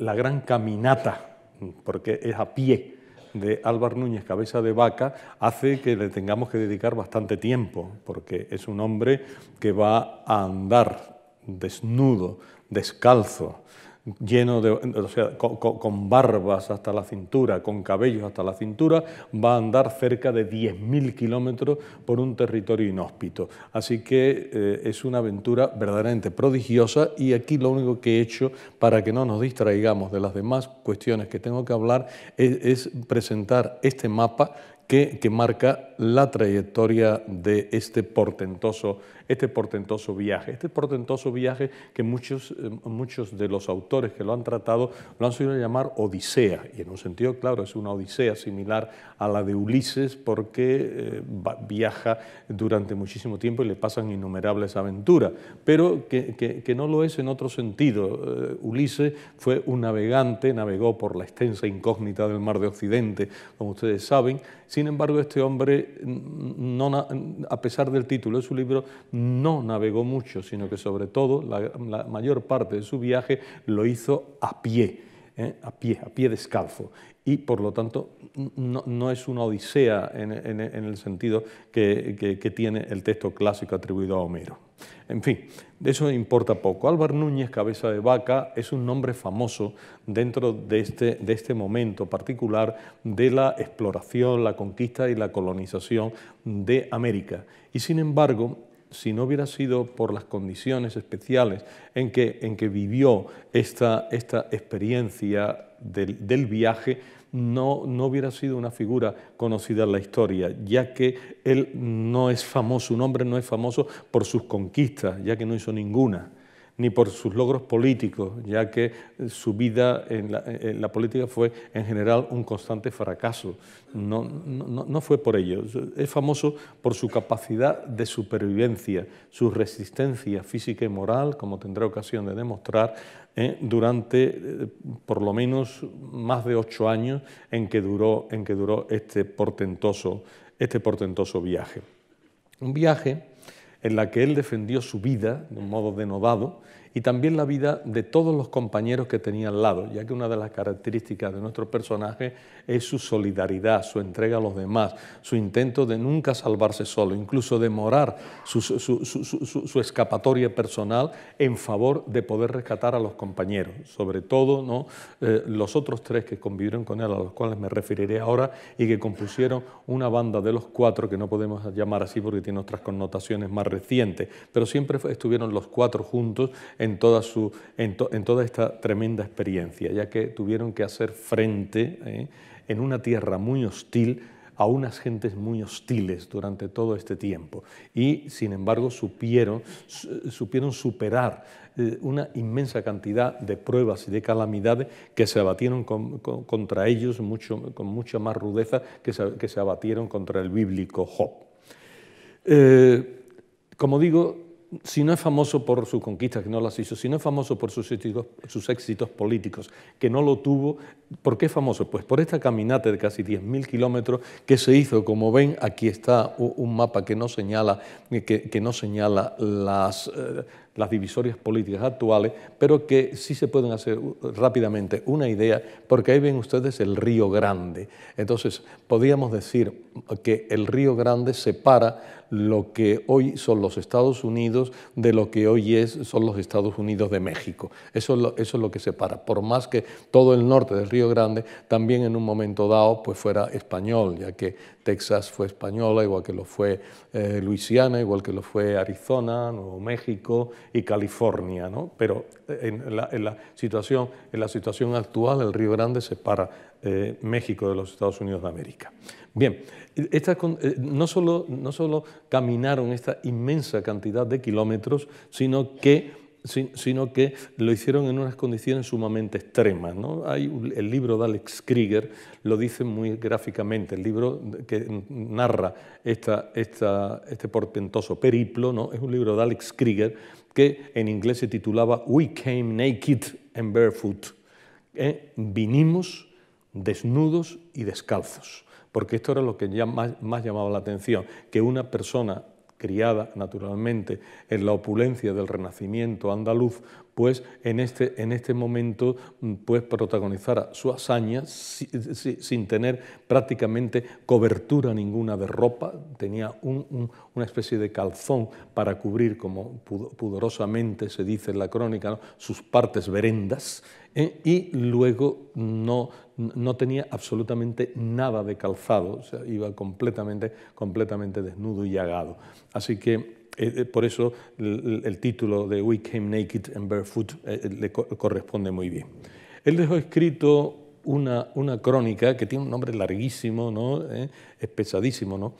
la gran caminata, porque es a pie, de Álvaro Núñez Cabeza de Vaca hace que le tengamos que dedicar bastante tiempo, porque es un hombre que va a andar desnudo, descalzo, lleno de, o sea, con, barbas hasta la cintura, con cabellos hasta la cintura, va a andar cerca de 10.000 kilómetros por un territorio inhóspito. Así que eh, es una aventura verdaderamente prodigiosa y aquí lo único que he hecho para que no nos distraigamos de las demás cuestiones que tengo que hablar es, presentar este mapa que, que marca la trayectoria de este portentoso, este portentoso viaje. Este portentoso viaje que muchos, eh, muchos de los autores que lo han tratado lo han suelto llamar Odisea, y en un sentido claro es una Odisea similar a la de Ulises porque eh, viaja durante muchísimo tiempo y le pasan innumerables aventuras, pero que, no lo es en otro sentido. Eh, Ulises fue un navegante, navegó por la extensa incógnita del mar de Occidente, como ustedes saben, sin embargo este hombre a pesar del título de su libro, no navegó mucho, sino que sobre todo la, mayor parte de su viaje lo hizo a pie. ¿eh? a pie, a pie descalzo. Y por lo tanto, no, es una odisea en, el sentido que tiene el texto clásico atribuido a Homero. En fin, de eso importa poco. Álvar Núñez Cabeza de Vaca es un nombre famoso dentro de este, de este momento particular de la exploración, la conquista y la colonización de América. Y sin embargo, si no hubiera sido por las condiciones especiales en que, vivió esta, experiencia del viaje, no, no hubiera sido una figura conocida en la historia, ya que él no es famoso, un hombre no es famoso por sus conquistas, ya que no hizo ninguna ni por sus logros políticos, ya que eh, su vida eh, en la, política fue en general un constante fracaso. No, fue por ello. Es famoso por su capacidad de supervivencia, su resistencia física y moral, como tendrá ocasión de demostrar, eh, durante por lo menos más de ocho años en que duró, en que duró este, portentoso, este portentoso viaje. Un viaje en la que él defendió su vida de un modo denodado y también la vida de todos los compañeros que tenía al lado, ya que una de las características de nuestro personaje es su solidaridad, su entrega a los demás, su intento de nunca salvarse solo, incluso de morar su, escapatoria personal en favor de poder rescatar a los compañeros, sobre todo ¿no? Eh, los otros tres que convivieron con él, a los cuales me referiré ahora, y que compusieron una banda de los cuatro, que no podemos llamar así porque tiene otras connotaciones más recientes, pero siempre estuvieron los cuatro juntos en toda, su, en, toda esta tremenda experiencia, ya que tuvieron que hacer frente eh, en una tierra muy hostil a unas gentes muy hostiles durante todo este tiempo y sin embargo supieron, supieron superar eh, una inmensa cantidad de pruebas y de calamidades que se abatieron contra ellos mucho, con mucha más rudeza que se, abatieron contra el bíblico Job. Eh, como digo, si no es famoso por sus conquistas, que no las hizo, si no es famoso por sus éxitos, sus éxitos políticos, que no lo tuvo, ¿por qué es famoso? Pues por esta caminata de casi 10.000 kilómetros que se hizo. Como ven, aquí está un mapa que no señala, que, no señala las, eh, las divisorias políticas actuales, pero que sí se pueden hacer rápidamente una idea, porque ahí ven ustedes el Río Grande. Entonces, podríamos decir que el Río Grande separa lo que hoy son los Estados Unidos de lo que hoy es, son los Estados Unidos de México. Eso es, lo, que separa. Por más que todo el norte del Río Grande también en un momento dado pues fuera español, ya que Texas fue española, igual que lo fue eh, Luisiana, igual que lo fue Arizona, Nuevo México y California. Pero situación, en la situación actual el Río Grande separa eh, México de los Estados Unidos de América. Bien, eh, no, solo, no solo caminaron esta inmensa cantidad de kilómetros, sino que sino que lo hicieron en unas condiciones sumamente extremas. ¿no? Hay, el libro de Alex Krieger lo dice muy gráficamente, el libro que narra esta, este portentoso periplo, ¿no? es un libro de Alex Krieger que en inglés se titulaba We Came Naked and Barefoot. ¿eh? Vinimos desnudos y descalzos, porque esto era lo que ya más, llamaba la atención, que una persona criada naturalmente en la opulencia del renacimiento andaluz, pues en este, en este momento mm, pues protagonizara su hazaña sin, tener prácticamente cobertura ninguna de ropa, tenía una especie de calzón para cubrir, como pudorosamente se dice en la crónica, sus partes verendas, eh, y luego no no tenía absolutamente nada de calzado, o sea, iba completamente, completamente desnudo y agado. Así que eh, eh, por eso el, título de We Came Naked and Barefoot eh, le corresponde muy bien. Él dejó escrito una, una, crónica que tiene un nombre larguísimo, ¿no? es pesadísimo, ¿no?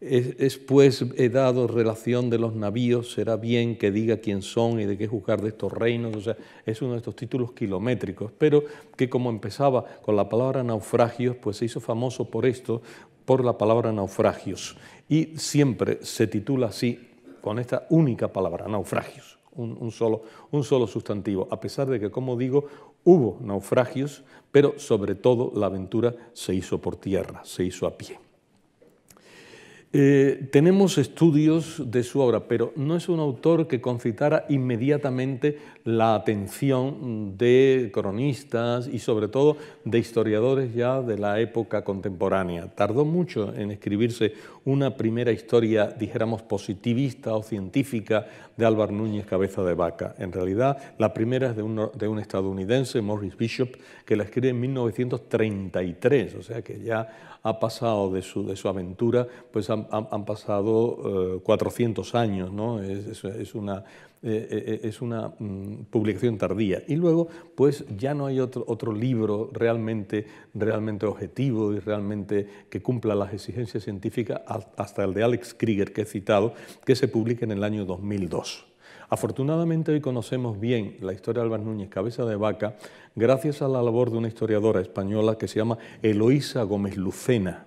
después he dado relación de los navíos, será bien que diga quién son y de qué juzgar de estos reinos, o sea, es uno de estos títulos kilométricos, pero que como empezaba con la palabra naufragios, pues se hizo famoso por esto, por la palabra naufragios, y siempre se titula así, con esta única palabra, naufragios, un solo, un solo sustantivo, a pesar de que, como digo, hubo naufragios, pero sobre todo la aventura se hizo por tierra, se hizo a pie. Eh, tenemos estudios de su obra, pero no es un autor que concitara inmediatamente la atención de cronistas y sobre todo de historiadores ya de la época contemporánea. Tardó mucho en escribirse una primera historia, dijéramos, positivista o científica de Álvaro Núñez Cabeza de Vaca. En realidad, la primera es de un, de un estadounidense, Morris Bishop, que la escribe en 1933, o sea que ya ha pasado de su, de su aventura, pues han, pasado 400 eh, años, ¿no? es una eh, eh, eh, es una mm, publicación tardía. Y luego, pues ya no hay otro, libro realmente, realmente objetivo y realmente que cumpla las exigencias científicas hasta el de Alex Krieger que he citado, que se publica en el año 2002. Afortunadamente hoy conocemos bien la historia de Álvaro Núñez Cabeza de Vaca gracias a la labor de una historiadora española que se llama Eloísa Gómez Lucena,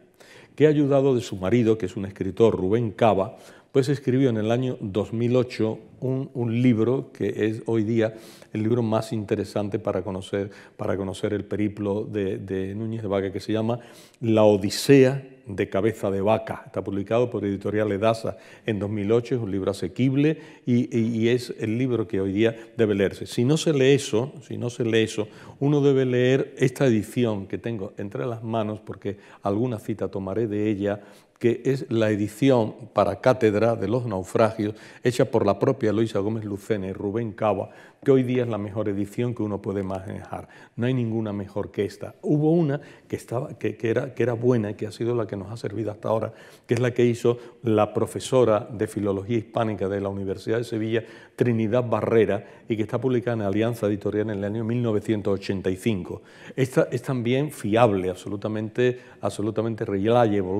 que ha ayudado de su marido, que es un escritor, Rubén Cava, pues escribió en el año 2008 un, libro que es hoy día el libro más interesante para conocer, para conocer el periplo de, de Núñez de Vaca, que se llama La Odisea de Cabeza de Vaca. Está publicado por Editorial Edasa en 2008, es un libro asequible y, es el libro que hoy día debe leerse. Si no se lee eso, si no se lee eso, uno debe leer esta edición que tengo entre las manos, porque alguna cita tomaré de ella que es la edición para cátedra de los naufragios hecha por la propia Luisa Gómez Lucena y Rubén Cava que hoy día es la mejor edición que uno puede manejar. No hay ninguna mejor que esta. Hubo una que, estaba, que, era, que era buena y que ha sido la que nos ha servido hasta ahora, que es la que hizo la profesora de Filología Hispánica de la Universidad de Sevilla, Trinidad Barrera, y que está publicada en Alianza Editorial en el año 1985. Esta es también fiable, absolutamente, absolutamente reliable,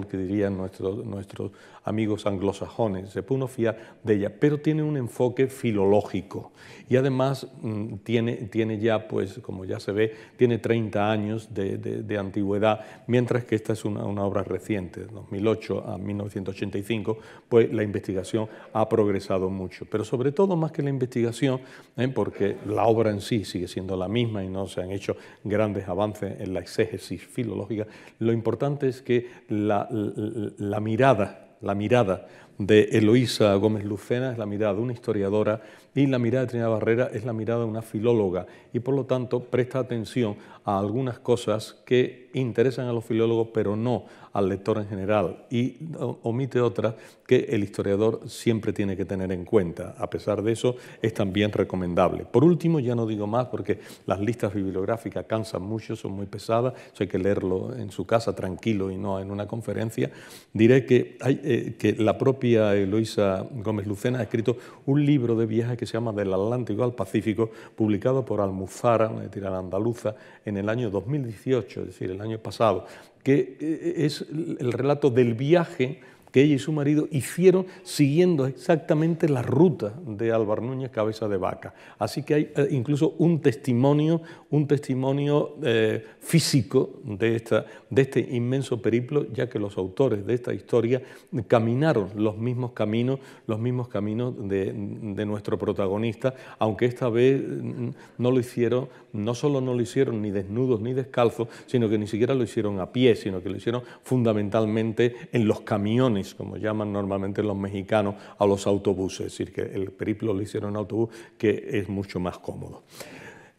que dirían nuestros, nuestros amigos anglosajones, se puede fiar de ella, pero tiene un enfoque filológico y además mm, tiene, tiene ya, pues como ya se ve, tiene 30 años de, antigüedad, mientras que esta es una, obra reciente, de 2008 a 1985, pues la investigación ha progresado mucho, pero sobre todo más que la investigación, ¿eh? porque la obra en sí sigue siendo la misma y no se han hecho grandes avances en la exégesis filológica, lo importante es que la mirada la mirada de Eloísa Gómez Lucena es la mirada de una historiadora y la mirada de Trinidad Barrera es la mirada de una filóloga y por lo tanto presta atención a algunas cosas que interesan a los filólogos pero no al lector en general y omite otras que el historiador siempre tiene que tener en cuenta. A pesar de eso es también recomendable. Por último, ya no digo más porque las listas bibliográficas cansan mucho, son muy pesadas, eso hay que leerlo en su casa tranquilo y no en una conferencia, diré que, eh, que la propia Eloisa Gómez Lucena ha escrito un libro de viajes que se llama Del Atlántico al Pacífico, publicado por Almuzara, una tirana andaluza, en el año 2018, es decir, el año pasado, que eh, es el relato del viaje que ella y su marido hicieron siguiendo exactamente la ruta de Álvar Núñez Cabeza de Vaca. Así que hay eh, incluso un testimonio, un testimonio eh, físico de, esta, de este inmenso periplo, ya que los autores de esta historia caminaron los mismos caminos, los mismos caminos de, de nuestro protagonista, aunque esta vez mm, no lo hicieron, no solo no lo hicieron ni desnudos ni descalzos, sino que ni siquiera lo hicieron a pie, sino que lo hicieron fundamentalmente en los camiones como llaman normalmente los mexicanos a los autobuses, es decir, que el periplo lo hicieron en autobús, que es mucho más cómodo.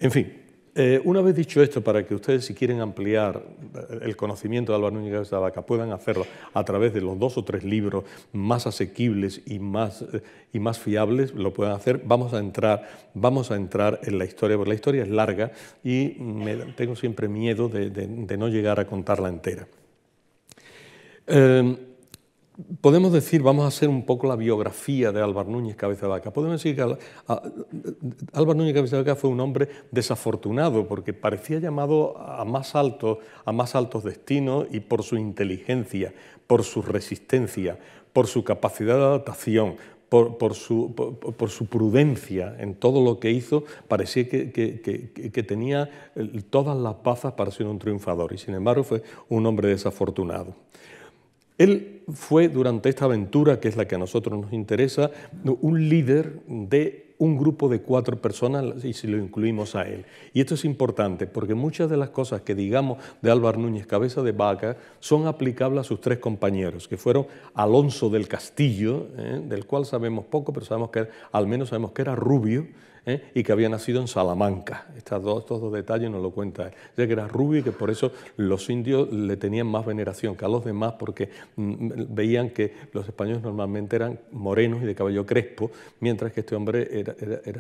En fin, eh, una vez dicho esto, para que ustedes si quieren ampliar eh, el conocimiento de Álvaro Núñez de Vaca puedan hacerlo a través de los dos o tres libros más asequibles y más, eh, y más fiables, lo puedan hacer. Vamos a entrar, vamos a entrar en la historia, porque la historia es larga y tengo siempre miedo de, no llegar a contarla entera podemos decir, vamos a hacer un poco la biografía de Álvaro Núñez Cabeza de Vaca. Podemos decir que Álvaro Núñez Cabeza de Vaca fue un hombre desafortunado porque parecía llamado a más, alto, a más altos destinos y por su inteligencia, por su resistencia, por su capacidad de adaptación, por, su, prudencia en todo lo que hizo, parecía que, que, tenía todas las pazas para ser un triunfador y sin embargo fue un hombre desafortunado. Él fue durante esta aventura, que es la que a nosotros nos interesa, un líder de un grupo de cuatro personas y si lo incluimos a él. Y esto es importante porque muchas de las cosas que digamos de Álvaro Núñez Cabeza de Vaca son aplicables a sus tres compañeros, que fueron Alonso del Castillo, ¿eh? del cual sabemos poco, pero sabemos que al menos sabemos que era rubio, ¿eh? y que había nacido en Salamanca. Estos dos, detalles nos lo cuenta él. Ya que era rubio y que por eso los indios le tenían más veneración que a los demás porque mm, veían que los españoles normalmente eran morenos y de cabello crespo, mientras que este hombre era,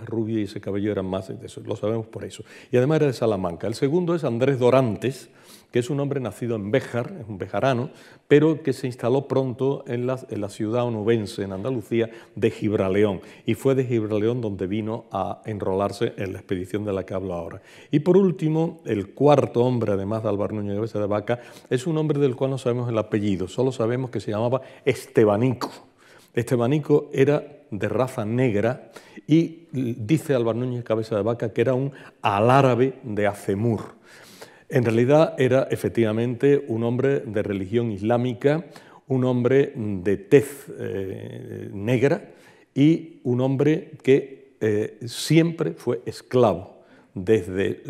rubio y ese cabello era más, de eso, lo sabemos por eso. Y además era de Salamanca. El segundo es Andrés Dorantes, que es un hombre nacido en Béjar, es un bejarano, pero que se instaló pronto en la, ciudad onubense, en Andalucía, de Gibraleón. Y fue de Gibraleón donde vino a enrolarse en la expedición de la que hablo ahora. Y por último, el cuarto hombre, además de Álvaro Núñez de de Vaca, es un hombre del cual no sabemos el apellido, solo sabemos que se llamaba Estebanico. Estebanico era de raza negra y dice Álvaro Núñez Cabeza de Vaca que era un alárabe de Acemur. En realidad era efectivamente un hombre de religión islámica, un hombre de tez eh, negra y un hombre que eh, siempre fue esclavo. Desde,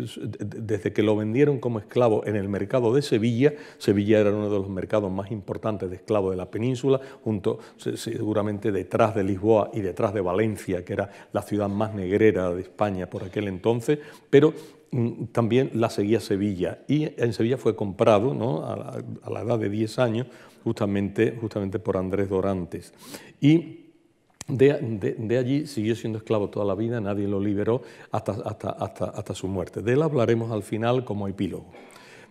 desde, que lo vendieron como esclavo en el mercado de Sevilla, Sevilla era uno de los mercados más importantes de esclavos de la península, junto seguramente detrás de Lisboa y detrás de Valencia, que era la ciudad más negrera de España por aquel entonces, pero Mm, también la seguía Sevilla y en Sevilla fue comprado ¿no? a, la, edad de 10 años justamente, justamente por Andrés Dorantes. Y de, allí siguió siendo esclavo toda la vida, nadie lo liberó hasta, hasta, hasta su muerte. De él hablaremos al final como epílogo,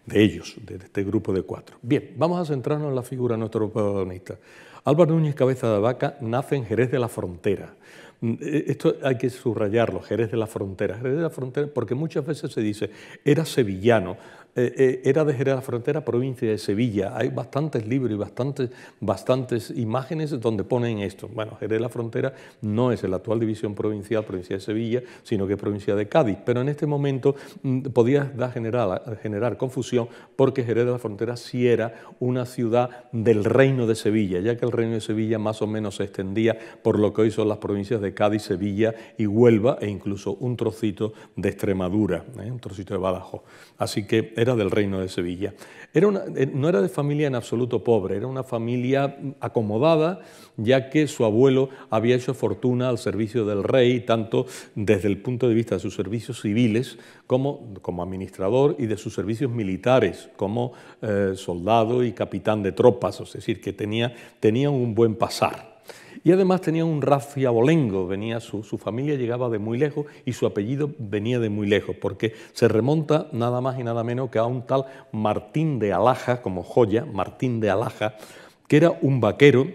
de ellos, de este grupo de cuatro. Bien, vamos a centrarnos en la figura de nuestro protagonista. Álvaro Núñez Cabeza de Vaca nace en Jerez de la Frontera. Eh, esto hay que subrayarlo, Jerez de la Frontera, Jerez de la Frontera, porque muchas veces se dice, era sevillano, eh, eh, era de de la frontera provincia de Sevilla. Hay bastantes libros y bastantes, bastantes imágenes donde ponen esto. Bueno, Jerez de la Frontera no es la actual división provincial, provincia de Sevilla, sino que es provincia de Cádiz. Pero en este momento mm, podía generar, generar confusión porque Jerez de la Frontera sí era una ciudad del reino de Sevilla, ya que el reino de Sevilla más o menos se extendía por lo que hoy son las provincias de Cádiz, Sevilla y Huelva e incluso un trocito de Extremadura, ¿eh? un trocito de Badajoz. Así que era del reino de Sevilla. Era eh, no era de familia en absoluto pobre, era una familia acomodada, ya que su abuelo había hecho fortuna al servicio del rey, tanto desde el punto de vista de sus servicios civiles como, como administrador y de sus servicios militares, como eh, soldado y capitán de tropas, es decir, que tenía, tenía un buen pasar. Y además tenía un rafiabolengo, venía su, su, familia llegaba de muy lejos y su apellido venía de muy lejos, porque se remonta nada más y nada menos que a un tal Martín de Alaja, como joya, Martín de Alaja, que era un vaquero,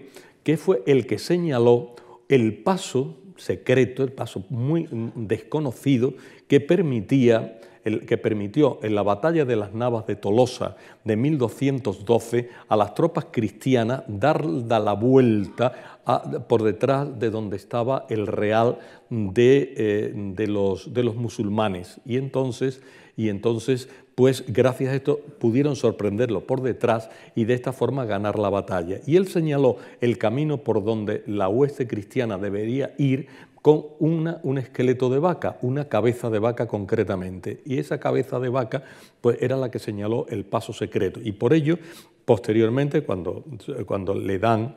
que fue el que señaló el paso secreto, el paso muy desconocido, que permitía que permitió en la batalla de las Navas de Tolosa de 1212 a las tropas cristianas dar la vuelta por detrás de donde estaba el real eh, de, los, de los musulmanes. Y entonces, y entonces pues gracias a esto pudieron sorprenderlo por detrás y de esta forma ganar la batalla. Y él señaló el camino por donde la hueste cristiana debería ir con una, un esqueleto de vaca, una cabeza de vaca concretamente. Y esa cabeza de vaca pues, era la que señaló el paso secreto. Y por ello, posteriormente, cuando, cuando le dan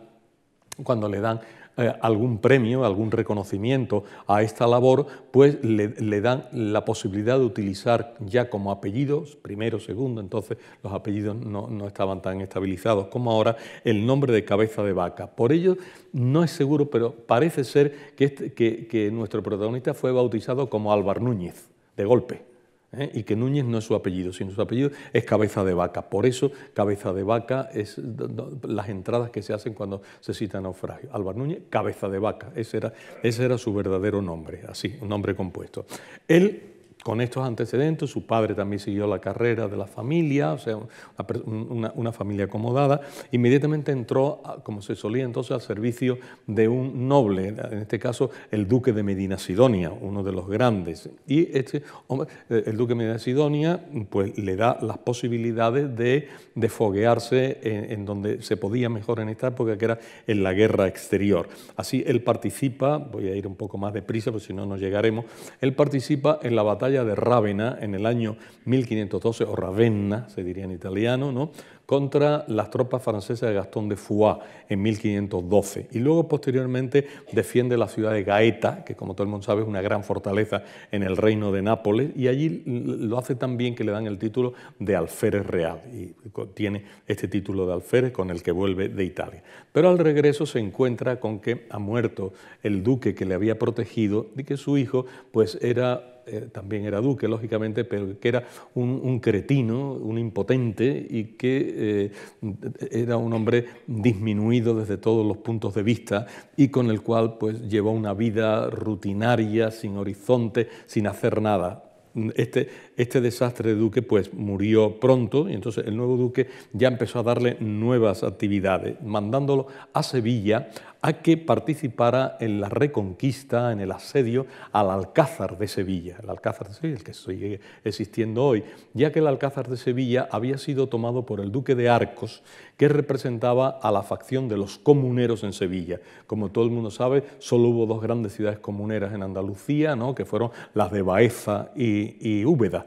cuando le dan eh, algún premio, algún reconocimiento a esta labor, pues le, dan la posibilidad de utilizar ya como apellidos, primero, segundo, entonces los apellidos no, no, estaban tan estabilizados como ahora, el nombre de cabeza de vaca. Por ello, no es seguro, pero parece ser que, este, que, que nuestro protagonista fue bautizado como Álvar Núñez, de golpe ¿eh? y que Núñez no es su apellido, sino su apellido es cabeza de vaca. Por eso cabeza de vaca es las entradas que se hacen cuando se cita naufragio. Álvaro Núñez, cabeza de vaca, ese era, ese era su verdadero nombre, así, un nombre compuesto. Él con estos antecedentes, su padre también siguió la carrera de la familia, o sea, una, familia acomodada, inmediatamente entró, como se solía entonces, al servicio de un noble, en este caso el duque de Medina Sidonia, uno de los grandes. Y este hombre, eh, el duque de Medina Sidonia, pues le da las posibilidades de, de foguearse en, en, donde se podía mejor en esta época, que era en la guerra exterior. Así él participa, voy a ir un poco más deprisa, porque si no, no llegaremos, él participa en la batalla de Rávena en el año 1512, o Ravenna se diría en italiano, ¿no? contra las tropas francesas de Gastón de Foix en 1512 y luego posteriormente defiende la ciudad de Gaeta, que como todo el mundo sabe es una gran fortaleza en el reino de Nápoles y allí lo hace también que le dan el título de alférez real y tiene este título de alférez con el que vuelve de Italia. Pero al regreso se encuentra con que ha muerto el duque que le había protegido y que su hijo pues era eh, también era duque, lógicamente, pero que era un, cretino, un impotente y que eh, era un hombre disminuido desde todos los puntos de vista y con el cual pues llevó una vida rutinaria, sin horizonte, sin hacer nada. Este, este, desastre de Duque pues murió pronto y entonces el nuevo Duque ya empezó a darle nuevas actividades, mandándolo a Sevilla a que participara en la reconquista, en el asedio al Alcázar de Sevilla, el Alcázar de Sevilla, que sigue existiendo hoy, ya que el Alcázar de Sevilla había sido tomado por el duque de Arcos, que representaba a la facción de los comuneros en Sevilla. Como todo el mundo sabe, solo hubo dos grandes ciudades comuneras en Andalucía, ¿no? que fueron las de Baeza y, Úbeda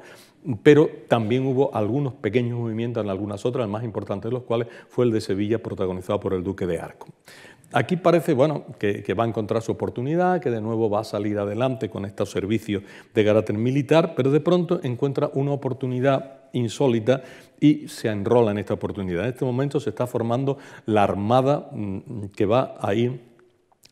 pero también hubo algunos pequeños movimientos en algunas otras, el más importante de los cuales fue el de Sevilla protagonizado por el duque de Arcos. Aquí parece bueno, que, va a encontrar su oportunidad, que de nuevo va a salir adelante con estos servicios de carácter militar, pero de pronto encuentra una oportunidad insólita y se enrola en esta oportunidad. En este momento se está formando la armada mm, que va a ir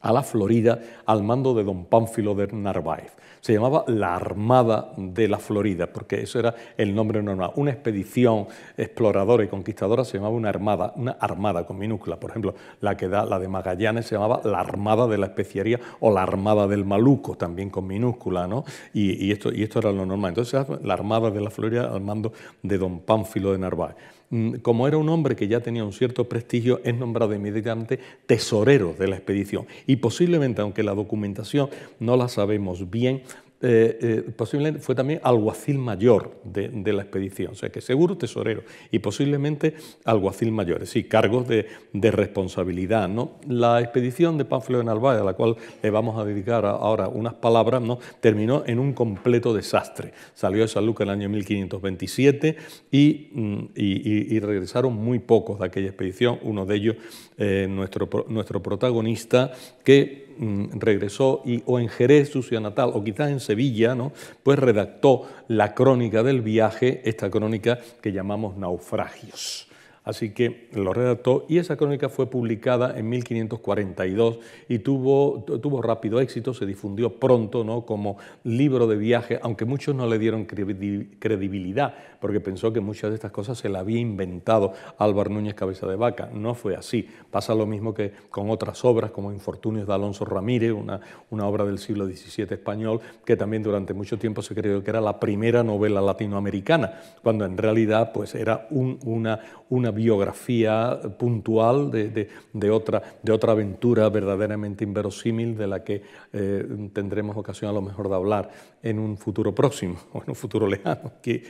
a la Florida al mando de don Pánfilo de Narváez. Se llamaba la Armada de la Florida, porque eso era el nombre normal. Una expedición exploradora y conquistadora se llamaba una armada, una armada con minúscula. Por ejemplo, la que da la de Magallanes se llamaba la Armada de la Especiería o la Armada del Maluco, también con minúscula, ¿no? Y, esto, y esto era lo normal. Entonces, la Armada de la Florida al mando de don Pánfilo de Narváez. Mm, como era un hombre que ya tenía un cierto prestigio, es nombrado inmediatamente tesorero de la expedición. Y posiblemente, aunque la documentación no la sabemos bien, eh, eh, posiblemente fue también alguacil mayor de, la expedición, o sea que seguro tesorero y posiblemente alguacil mayor, sí, cargos de, responsabilidad. ¿no? La expedición de Pánfilo de Narváez, a la cual le vamos a dedicar ahora unas palabras, ¿no? terminó en un completo desastre. Salió de San Lucas en el año 1527 mm, y, regresaron muy pocos de aquella expedición, uno de ellos eh, nuestro, nuestro protagonista que Mm, regresó y, o en Jerez, su ciudad natal, o quizás en Sevilla, pues redactó la crónica del viaje, esta crónica que llamamos Naufragios así que lo redactó y esa crónica fue publicada en 1542 y tuvo, rápido éxito, se difundió pronto ¿no? como libro de viaje, aunque muchos no le dieron credibilidad porque pensó que muchas de estas cosas se las había inventado Álvaro Núñez Cabeza de Vaca. No fue así. Pasa lo mismo que con otras obras como Infortunios de Alonso Ramírez, una, obra del siglo XVII español que también durante mucho tiempo se creyó que era la primera novela latinoamericana, cuando en realidad pues era una, una biografía puntual de, otra, de otra aventura verdaderamente inverosímil de la que eh, tendremos ocasión a lo mejor de hablar en un futuro próximo o en un futuro lejano, que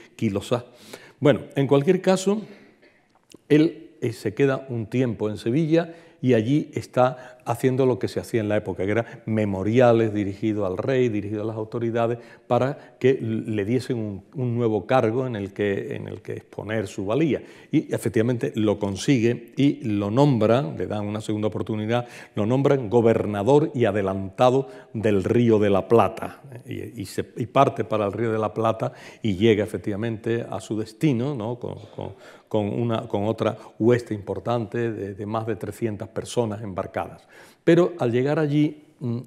sabe. Bueno, en cualquier caso, él eh, se queda un tiempo en Sevilla y allí está haciendo lo que se hacía en la época, que eran memoriales dirigidos al rey, dirigidos a las autoridades, para que le diesen un, nuevo cargo en el, que, exponer su valía. Y efectivamente lo consigue y lo nombra, le dan una segunda oportunidad, lo nombran gobernador y adelantado del Río de la Plata. Y, parte para el Río de la Plata y llega efectivamente a su destino, ¿no? con con, una, con otra hueste importante de, más de 300 personas embarcadas. Pero al llegar allí mm,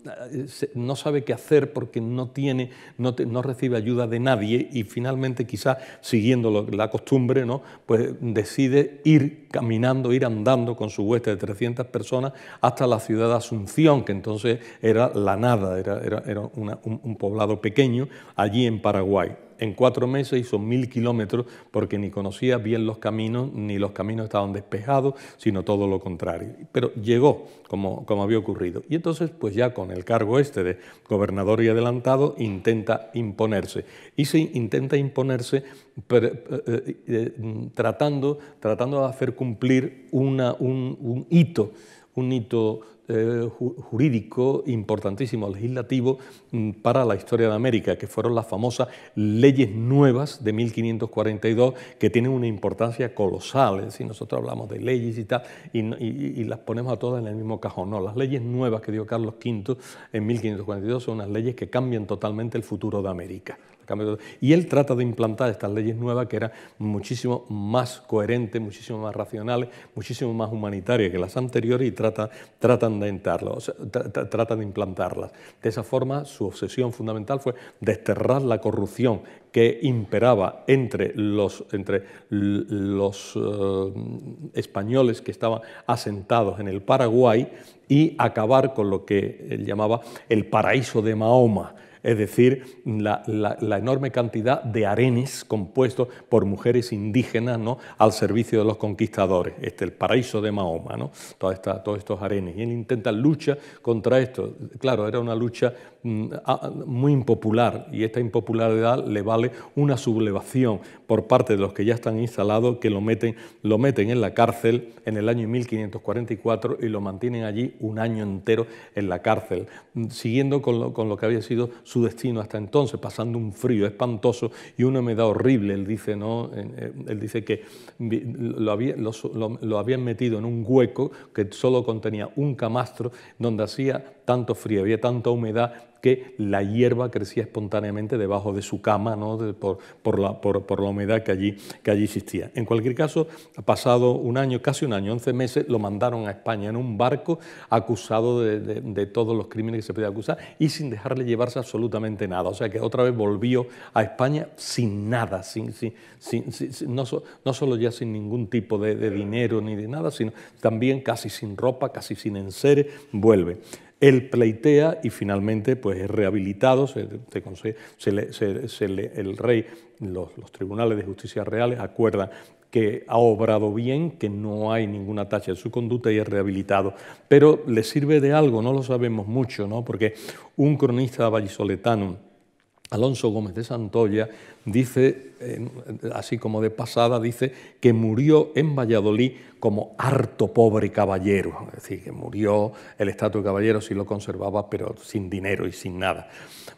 no sabe qué hacer porque no tiene, no, no, recibe ayuda de nadie y finalmente quizás siguiendo la costumbre, ¿no? pues decide ir caminando, ir andando con su hueste de 300 personas hasta la ciudad de Asunción, que entonces era la nada, era, era, un poblado pequeño allí en Paraguay en cuatro meses hizo mil kilómetros porque ni conocía bien los caminos, ni los caminos estaban despejados, sino todo lo contrario. Pero llegó como, había ocurrido. Y entonces, pues ya con el cargo este de gobernador y adelantado, intenta imponerse. Y se intenta imponerse eh, eh, eh, tratando, tratando de hacer cumplir un, un hito, un hito eh, jurídico importantísimo, legislativo, mm, para la historia de América, que fueron las famosas leyes nuevas de 1542, que tienen una importancia colosal. Si nosotros hablamos de leyes y tal, y, y las ponemos a todas en el mismo cajón. No, las leyes nuevas que dio Carlos V en 1542 son unas leyes que cambian totalmente el futuro de América y él trata de implantar estas leyes nuevas que eran muchísimo más coherentes, muchísimo más racionales, muchísimo más humanitarias que las anteriores y trata, tratan de implantarlas. De esa forma, su obsesión fundamental fue desterrar la corrupción que imperaba entre los, eh, españoles que estaban asentados en el Paraguay y acabar con lo que él llamaba el paraíso de Mahoma, es decir, la, enorme cantidad de arenes compuestos por mujeres indígenas ¿no? al servicio de los conquistadores, este, el paraíso de Mahoma, ¿no? todos estos arenes. Y él intenta lucha contra esto. Claro, era una lucha mm, muy impopular y esta impopularidad le vale una sublevación por parte de los que ya están instalados que lo meten, lo meten en la cárcel en el año 1544 y lo mantienen allí un año entero en la cárcel, mm, siguiendo con lo, con lo que había sido su su destino hasta entonces, pasando un frío espantoso y una humedad horrible. Él dice, ¿no? Eh, él dice que lo, había, lo, habían metido en un hueco que solo contenía un camastro donde hacía tanto frío, había tanta humedad que la hierba crecía espontáneamente debajo de su cama por, la, humedad que allí, que allí existía. En cualquier caso, ha pasado un año, casi un año, 11 meses, lo mandaron a España en un barco acusado de, todos los crímenes que se podía acusar y sin dejarle llevarse absolutamente nada. O sea que otra vez volvió a España sin nada, sin, sin, no, solo ya sin ningún tipo de, de dinero ni de nada, sino también casi sin ropa, casi sin enseres, vuelve. Él pleitea y finalmente pues, es rehabilitado, se, le, el rey, los, tribunales de justicia reales acuerdan que ha obrado bien, que no hay ninguna tacha de su conducta y es rehabilitado. Pero le sirve de algo, no lo sabemos mucho, ¿no? porque un cronista vallisoletano, Alonso Gómez de Santoya dice, así como de pasada, dice que murió en Valladolid como harto pobre caballero, es decir, que murió el estatus de caballero sí lo conservaba, pero sin dinero y sin nada.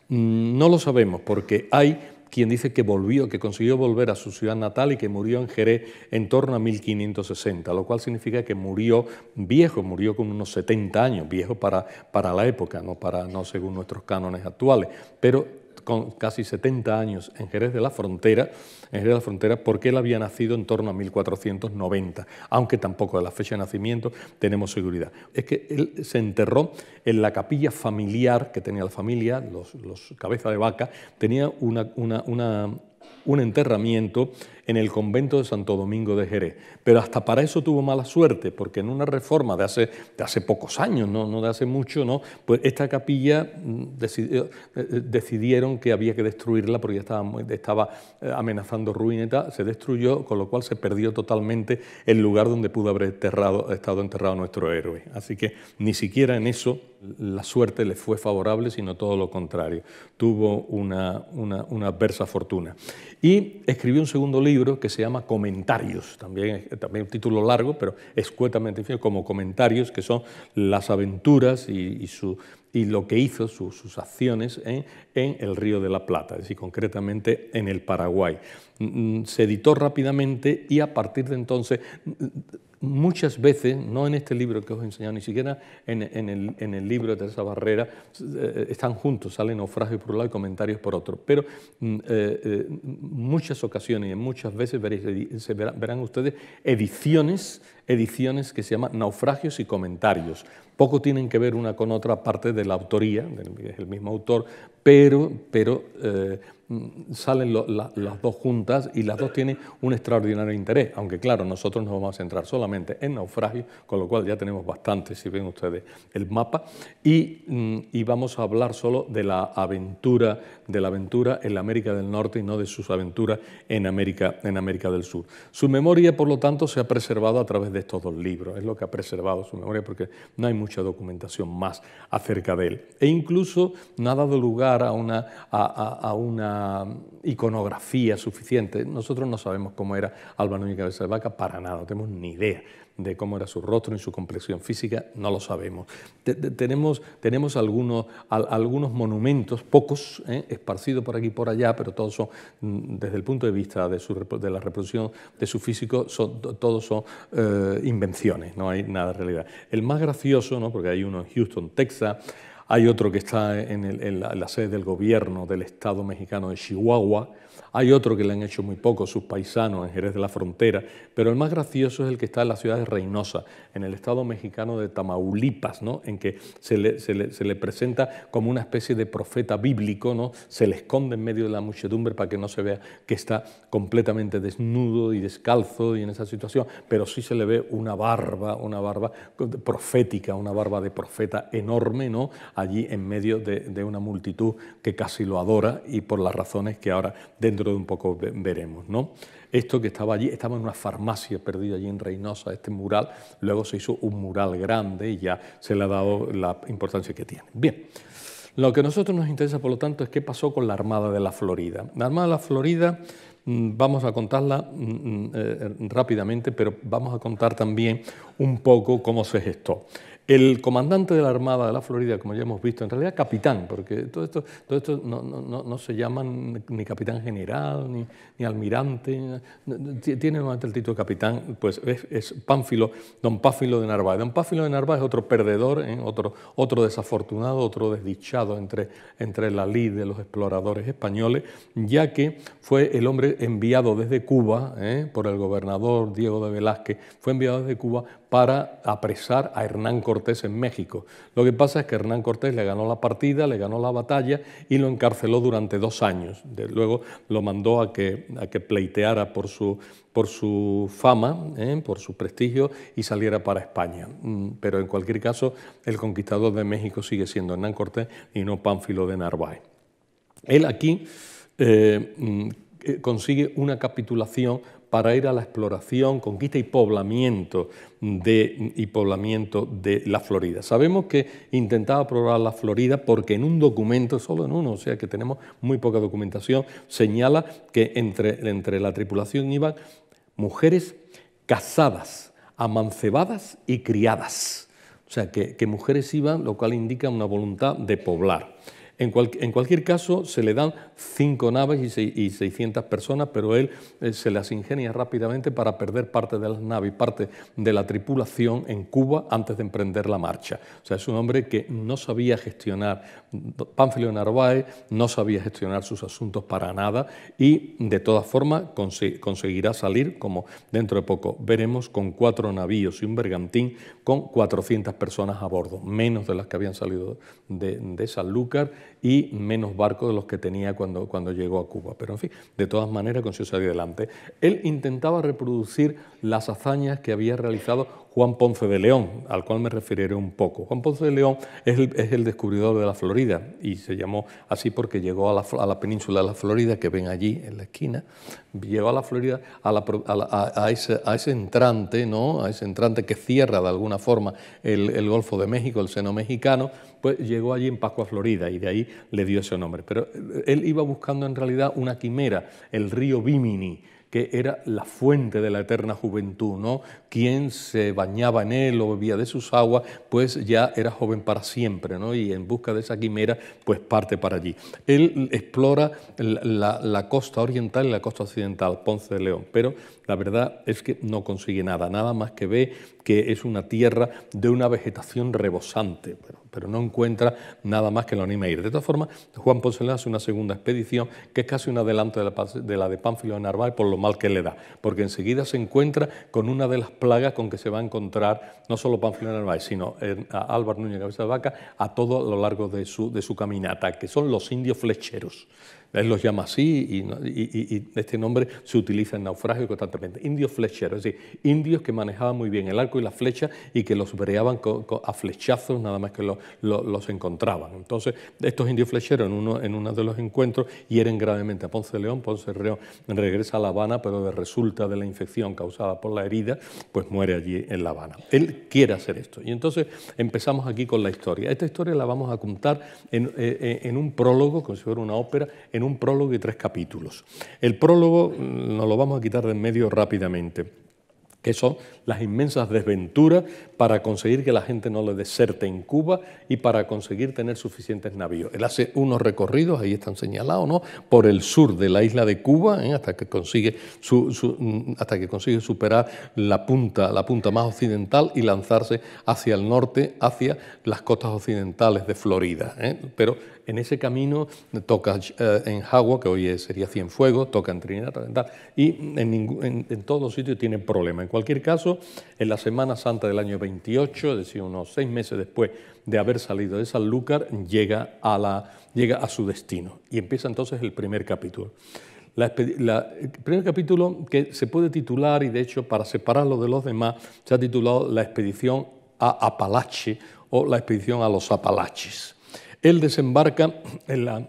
Mm, no lo sabemos porque hay quien dice que volvió, que consiguió volver a su ciudad natal y que murió en Jerez en torno a 1560, lo cual significa que murió viejo, murió con unos 70 años, viejo para, para la época, no, para, no según nuestros cánones actuales, pero con casi 70 años en Jerez de la Frontera, en Jerez de la Frontera porque él había nacido en torno a 1490, aunque tampoco de la fecha de nacimiento tenemos seguridad. Es que él se enterró en la capilla familiar que tenía la familia, los, los cabeza de vaca, tenía una, una, un enterramiento en el convento de Santo Domingo de Jerez. Pero hasta para eso tuvo mala suerte, porque en una reforma de hace, de hace pocos años, ¿no? no de hace mucho, ¿no? pues esta capilla mm, eh, eh, decidieron que había que destruirla porque ya estaba, estaba eh, amenazando ruina se destruyó, con lo cual se perdió totalmente el lugar donde pudo haber enterrado, estado enterrado nuestro héroe. Así que ni siquiera en eso la suerte le fue favorable, sino todo lo contrario. Tuvo una, adversa fortuna. Y escribió un segundo libro que se llama Comentarios, también, también un título largo, pero escuetamente fiel como Comentarios, que son las aventuras y, su, y lo que hizo, sus acciones en, en, el Río de la Plata, es decir, concretamente en el Paraguay. Mm, se editó rápidamente y a partir de entonces muchas veces, no en este libro que os he enseñado, ni siquiera en, el, libro de Teresa Barrera, eh, están juntos, sale naufragios por un lado y comentarios por otro, pero mm, eh, eh, muchas ocasiones y muchas veces verán, ustedes ediciones, ediciones que se llaman naufragios y comentarios. Poco tienen que ver una con otra, parte de la autoría, es el mismo autor, pero, pero eh, salen las dos juntas y las dos tienen un extraordinario interés, aunque claro, nosotros nos vamos a centrar solamente en naufragio, con lo cual ya tenemos bastante, si ven ustedes el mapa, y, mm, y, vamos a hablar solo de la aventura, de la aventura en la América del Norte y no de sus aventuras en América, en América del Sur. Su memoria, por lo tanto, se ha preservado a través de estos dos libros, es lo que ha preservado su memoria porque no hay mucha documentación más acerca de él. E incluso no ha dado lugar a una, a, una iconografía suficiente. Nosotros no sabemos cómo era Alba y Cabeza de Vaca para nada, no tenemos ni idea de cómo era su rostro ni su complexión física, no lo sabemos. tenemos, tenemos algunos, algunos monumentos, pocos, ¿eh? esparcidos por aquí y por allá, pero todos son, mm, desde el punto de vista de, su, de la reproducción de su físico, todos son eh, invenciones, no hay nada de realidad. El más gracioso, ¿no? porque hay uno en Houston, Texas, hay otro que está en, la sede del gobierno del Estado mexicano de Chihuahua, hay otro que le han hecho muy poco, sus paisanos en Jerez de la Frontera, pero el más gracioso es el que está en la ciudad de Reynosa, en el estado mexicano de Tamaulipas, ¿no? en que se le, se, le, presenta como una especie de profeta bíblico, ¿no? se le esconde en medio de la muchedumbre para que no se vea que está completamente desnudo y descalzo y en esa situación, pero sí se le ve una barba, una barba profética, una barba de profeta enorme, ¿no? allí en medio de, de una multitud que casi lo adora y por las razones que ahora dentro de un poco veremos. ¿no? Esto que estaba allí, estaba en una farmacia perdida allí en Reynosa, este mural, luego se hizo un mural grande y ya se le ha dado la importancia que tiene. Bien, lo que a nosotros nos interesa, por lo tanto, es qué pasó con la Armada de la Florida. La Armada de la Florida mm, vamos a contarla mm, mm, eh, eh, rápidamente, pero vamos a contar también un poco cómo se gestó. El comandante de la Armada de la Florida, como ya hemos visto, en realidad capitán, porque todo esto, todo esto no, se llaman ni capitán general, ni, almirante, tiene nuevamente el título de capitán, pues es, Pánfilo, don Páfilo de Narváez. Don Páfilo de Narváez es otro perdedor, ¿eh? otro, desafortunado, otro desdichado entre, entre la lid de los exploradores españoles, ya que fue el hombre enviado desde Cuba ¿eh? por el gobernador Diego de Velázquez, fue enviado desde Cuba para apresar a Hernán Cortés en México. Lo que pasa es que Hernán Cortés le ganó la partida, le ganó la batalla y lo encarceló durante dos años. luego lo mandó a que, a que pleiteara por su, por su fama, ¿eh? por su prestigio y saliera para España. Mm, pero en cualquier caso, el conquistador de México sigue siendo Hernán Cortés y no Pánfilo de Narváez. Él aquí eh, mm, eh, consigue una capitulación para ir a la exploración, conquista y poblamiento de, y poblamiento de la Florida. Sabemos que intentaba probar la Florida porque en un documento, solo en uno, o sea que tenemos muy poca documentación, señala que entre, entre la tripulación iban mujeres casadas, amancebadas y criadas. O sea, que mujeres iban, lo cual indica una voluntad de poblar. En, cualquier caso, se le dan cinco naves y, 600 personas, pero él eh, se las ingenia rápidamente para perder parte de las naves, parte de la tripulación en Cuba antes de emprender la marcha. O sea, es un hombre que no sabía gestionar, Pánfilo Narváez no sabía gestionar sus asuntos para nada y de todas formas conseguirá salir, como dentro de poco veremos, con cuatro navíos y un bergantín con 400 personas a bordo, menos de las que habían salido de, de Sanlúcar y menos barcos de los que tenía cuando, llegó a Cuba. Pero en fin, de todas maneras consiguió salir adelante. Él intentaba reproducir las hazañas que había realizado Juan Ponce de León, al cual me referiré un poco. Juan Ponce de León es el, descubridor de la Florida y se llamó así porque llegó a la, península de la Florida, que ven allí en la esquina, llegó a la Florida, a, la, ese, entrante, ¿no? a ese entrante que cierra de alguna forma el, el Golfo de México, el seno mexicano, pues llegó allí en Pascua, Florida, y de ahí le dio ese nombre. Pero eh, él iba buscando en realidad una quimera, el río Bimini que era la fuente de la eterna juventud, ¿no? Quien se bañaba en él o bebía de sus aguas, pues ya era joven para siempre, ¿no? Y en busca de esa quimera, pues parte para allí. Él explora la, la costa oriental y la costa occidental, Ponce de León, pero la verdad es que no consigue nada, nada más que ve que es una tierra de una vegetación rebosante, pero, no encuentra nada más que lo anima a ir. De todas formas, Juan León hace una segunda expedición que es casi un adelanto de la de, de Pánfilo de Narváez por lo mal que le da, porque enseguida se encuentra con una de las plagas con que se va a encontrar no solo Pánfilo de Narváez, sino eh, a Álvaro Núñez Cabeza de Vaca a todo lo largo de su, de su caminata, que son los indios flecheros. Él los llama así y, este nombre se utiliza en naufragio constantemente. Indios flecheros, es decir, indios que manejaban muy bien el arco y la flecha y que los breaban a flechazos nada más que los encontraban. Entonces, estos indios flecheros en uno, en uno de los encuentros hieren gravemente a Ponce León. Ponce de León regresa a La Habana, pero de resulta de la infección causada por la herida, pues muere allí en La Habana. Él quiere hacer esto. Y entonces empezamos aquí con la historia. Esta historia la vamos a contar en, eh, eh, un prólogo, como si fuera una ópera, en un prólogo y tres capítulos. El prólogo mm, nos lo vamos a quitar de en medio rápidamente que son las inmensas desventuras para conseguir que la gente no le deserte en Cuba y para conseguir tener suficientes navíos. Él hace unos recorridos, ahí están señalados, ¿no? por el sur de la isla de Cuba, ¿eh? hasta, que consigue mm, hasta que consigue superar la punta, la punta más occidental y lanzarse hacia el norte, hacia las costas occidentales de Florida. ¿eh? Pero en ese camino toca eh, en Jagua, que hoy sería Cienfuegos, toca en Trinidad, y en, en, en todos sitios tiene problemas. En cualquier caso, en la Semana Santa del año 28, es decir, unos seis meses después de haber salido de Sanlúcar, llega a, la, llega a su destino. Y empieza entonces el primer capítulo. el primer capítulo que se puede titular, y de hecho para separarlo de los demás, se ha titulado La expedición a Apalache o la expedición a los Apalaches. Él desembarca en la,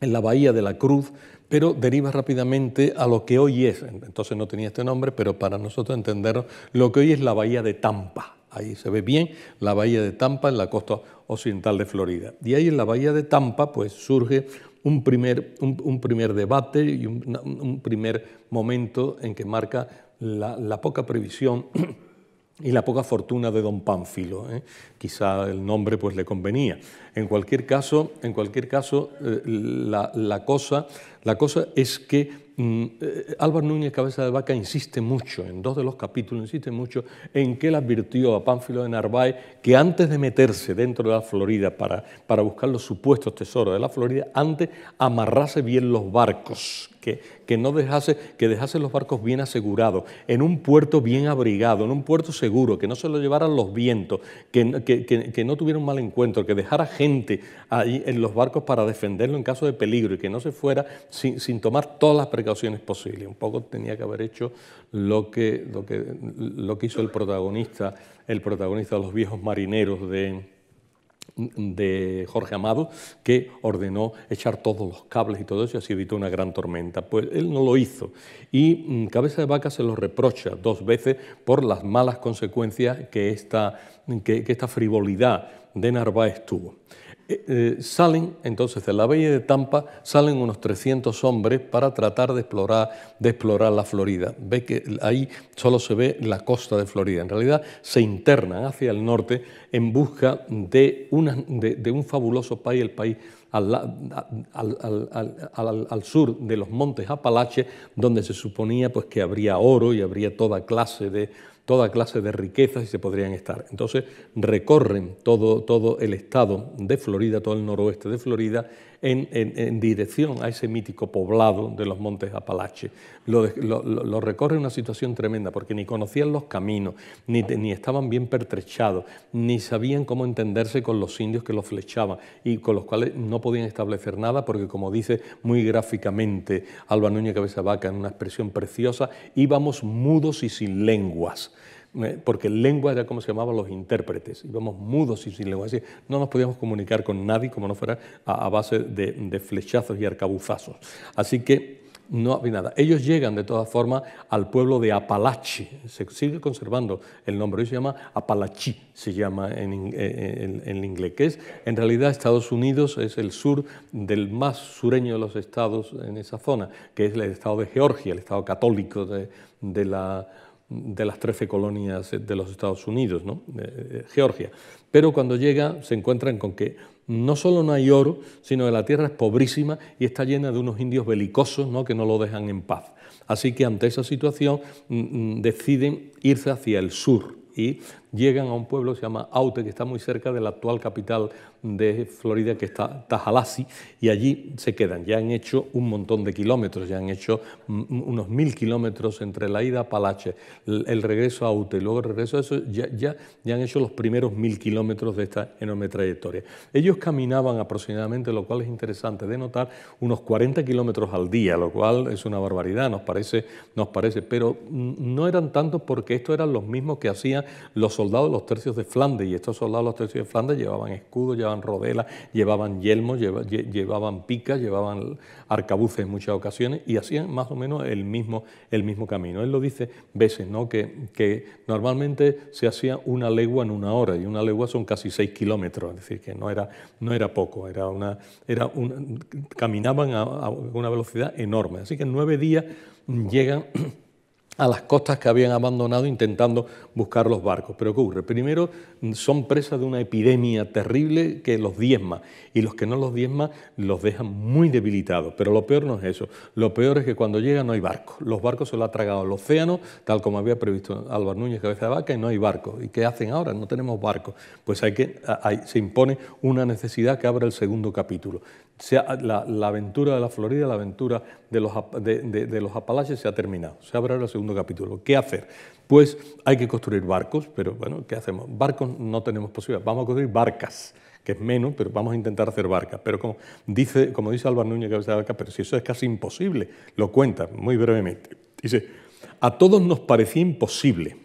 en la bahía de la Cruz, pero deriva rápidamente a lo que hoy es, entonces no tenía este nombre, pero para nosotros entender lo que hoy es la bahía de Tampa. Ahí se ve bien la bahía de Tampa en la costa occidental de Florida. Y ahí en la bahía de Tampa pues surge un primer, primer debate y un, primer momento en que marca la poca previsión y la poca fortuna de don Pánfilo. ¿eh? Quizá el nombre pues, le convenía. En cualquier caso, en cualquier caso eh, la, cosa, la cosa es que mm, eh, Álvaro Núñez Cabeza de Vaca insiste mucho, en dos de los capítulos insiste mucho, en que él advirtió a Pánfilo de Narváez que antes de meterse dentro de la Florida para, para buscar los supuestos tesoros de la Florida, antes amarrase bien los barcos que, no dejase, que los barcos bien asegurados, en un puerto bien abrigado, en un puerto seguro, que no se lo llevaran los vientos, que, no tuviera un mal encuentro, que dejara gente ahí en los barcos para defenderlo en caso de peligro y que no se fuera sin, sin tomar todas las precauciones posibles. Un poco tenía que haber hecho lo que, lo que, lo que hizo el protagonista, el protagonista de los viejos marineros de de Jorge Amado, que ordenó echar todos los cables y todo eso, y así evitó una gran tormenta. Pues él no lo hizo. Y mm, Cabeza de Vaca se lo reprocha dos veces por las malas consecuencias que esta, que esta frivolidad de Narváez tuvo. Eh, eh, salen entonces de la bahía de Tampa, salen unos 300 hombres para tratar de explorar, de explorar la Florida. Ve que ahí solo se ve la costa de Florida. En realidad se internan hacia el norte en busca de, una, de, un fabuloso país, el país al, al, sur de los montes Apalache, donde se suponía pues, que habría oro y habría toda clase de toda clase de riquezas y se podrían estar. Entonces recorren todo, todo el estado de Florida, todo el noroeste de Florida, en, dirección a ese mítico poblado de los Montes Apalaches. Lo, lo, recorre una situación tremenda porque ni conocían los caminos, ni, estaban bien pertrechados, ni sabían cómo entenderse con los indios que los flechaban y con los cuales no podían establecer nada porque, como dice muy gráficamente Alba Núñez Cabeza Vaca en una expresión preciosa, íbamos mudos y sin lenguas. Eh, porque lengua era como se llamaban los intérpretes, íbamos mudos y sin lengua, es decir, no nos podíamos comunicar con nadie como no fuera a, base de, flechazos y arcabuzazos. Así que no había nada. Ellos llegan de todas formas al pueblo de Apalache. se sigue conservando el nombre, hoy se llama Apalachi, se llama eh, eh, en, en, inglés, que es en realidad Estados Unidos, es el sur del más sureño de los estados en esa zona, que es el estado de Georgia, el estado católico de, de la de las 13 colonias de los Estados Unidos, eh, eh, Georgia. Pero cuando llega se encuentran con que no solo no hay oro, sino que la tierra es pobrísima y está llena de unos indios belicosos ¿no? que no lo dejan en paz. Así que ante esa situación mm, mm, deciden irse hacia el sur y llegan a un pueblo que se llama Aute, que está muy cerca de la actual capital de Florida, que está Tallahassee, y allí se quedan. Ya han hecho un montón de kilómetros, ya han hecho unos mil kilómetros entre la ida a Palache, el regreso a Aute, y luego el regreso a eso, ya, ya, ya han hecho los primeros mil kilómetros de esta enorme trayectoria. Ellos caminaban aproximadamente, lo cual es interesante de notar, unos 40 kilómetros al día, lo cual es una barbaridad, nos parece, nos parece, pero no eran tantos porque estos eran los mismos que hacían los soldados soldados, los tercios de Flandes, y estos soldados, los tercios de Flandes, llevaban escudos, llevaban rodelas, llevaban yelmos, llevaban picas, llevaban arcabuces en muchas ocasiones y hacían más o menos el mismo, el mismo camino. Él lo dice veces, ¿no? que, que normalmente se hacía una legua en una hora y una legua son casi seis kilómetros, es decir, que no era, no era poco, era una, era caminaban a, a una velocidad enorme. Así que en nueve días llegan a las costas que habían abandonado intentando buscar los barcos. Pero ocurre? Primero mm, son presas de una epidemia terrible que los diezma y los que no los diezma los dejan muy debilitados. Pero lo peor no es eso, lo peor es que cuando llegan no hay barcos. Los barcos se los ha tragado el océano, tal como había previsto Álvaro Núñez Cabeza de Vaca, y no hay barcos. ¿Y qué hacen ahora? No tenemos barcos. Pues hay que, se impone una necesidad que abra el segundo capítulo la, aventura de la Florida, la aventura de los, de, los Apalaches se ha terminado. Se abre ahora el segundo capítulo. ¿Qué hacer? Pues hay que construir barcos, pero bueno, ¿qué hacemos? Barcos no tenemos posibilidad. Vamos a construir barcas que es menos, pero vamos a intentar hacer barcas. Pero como dice, como dice Álvaro Núñez Cabeza de Barca, pero si eso es casi imposible, lo cuenta muy brevemente. Dice, a todos nos parecía imposible,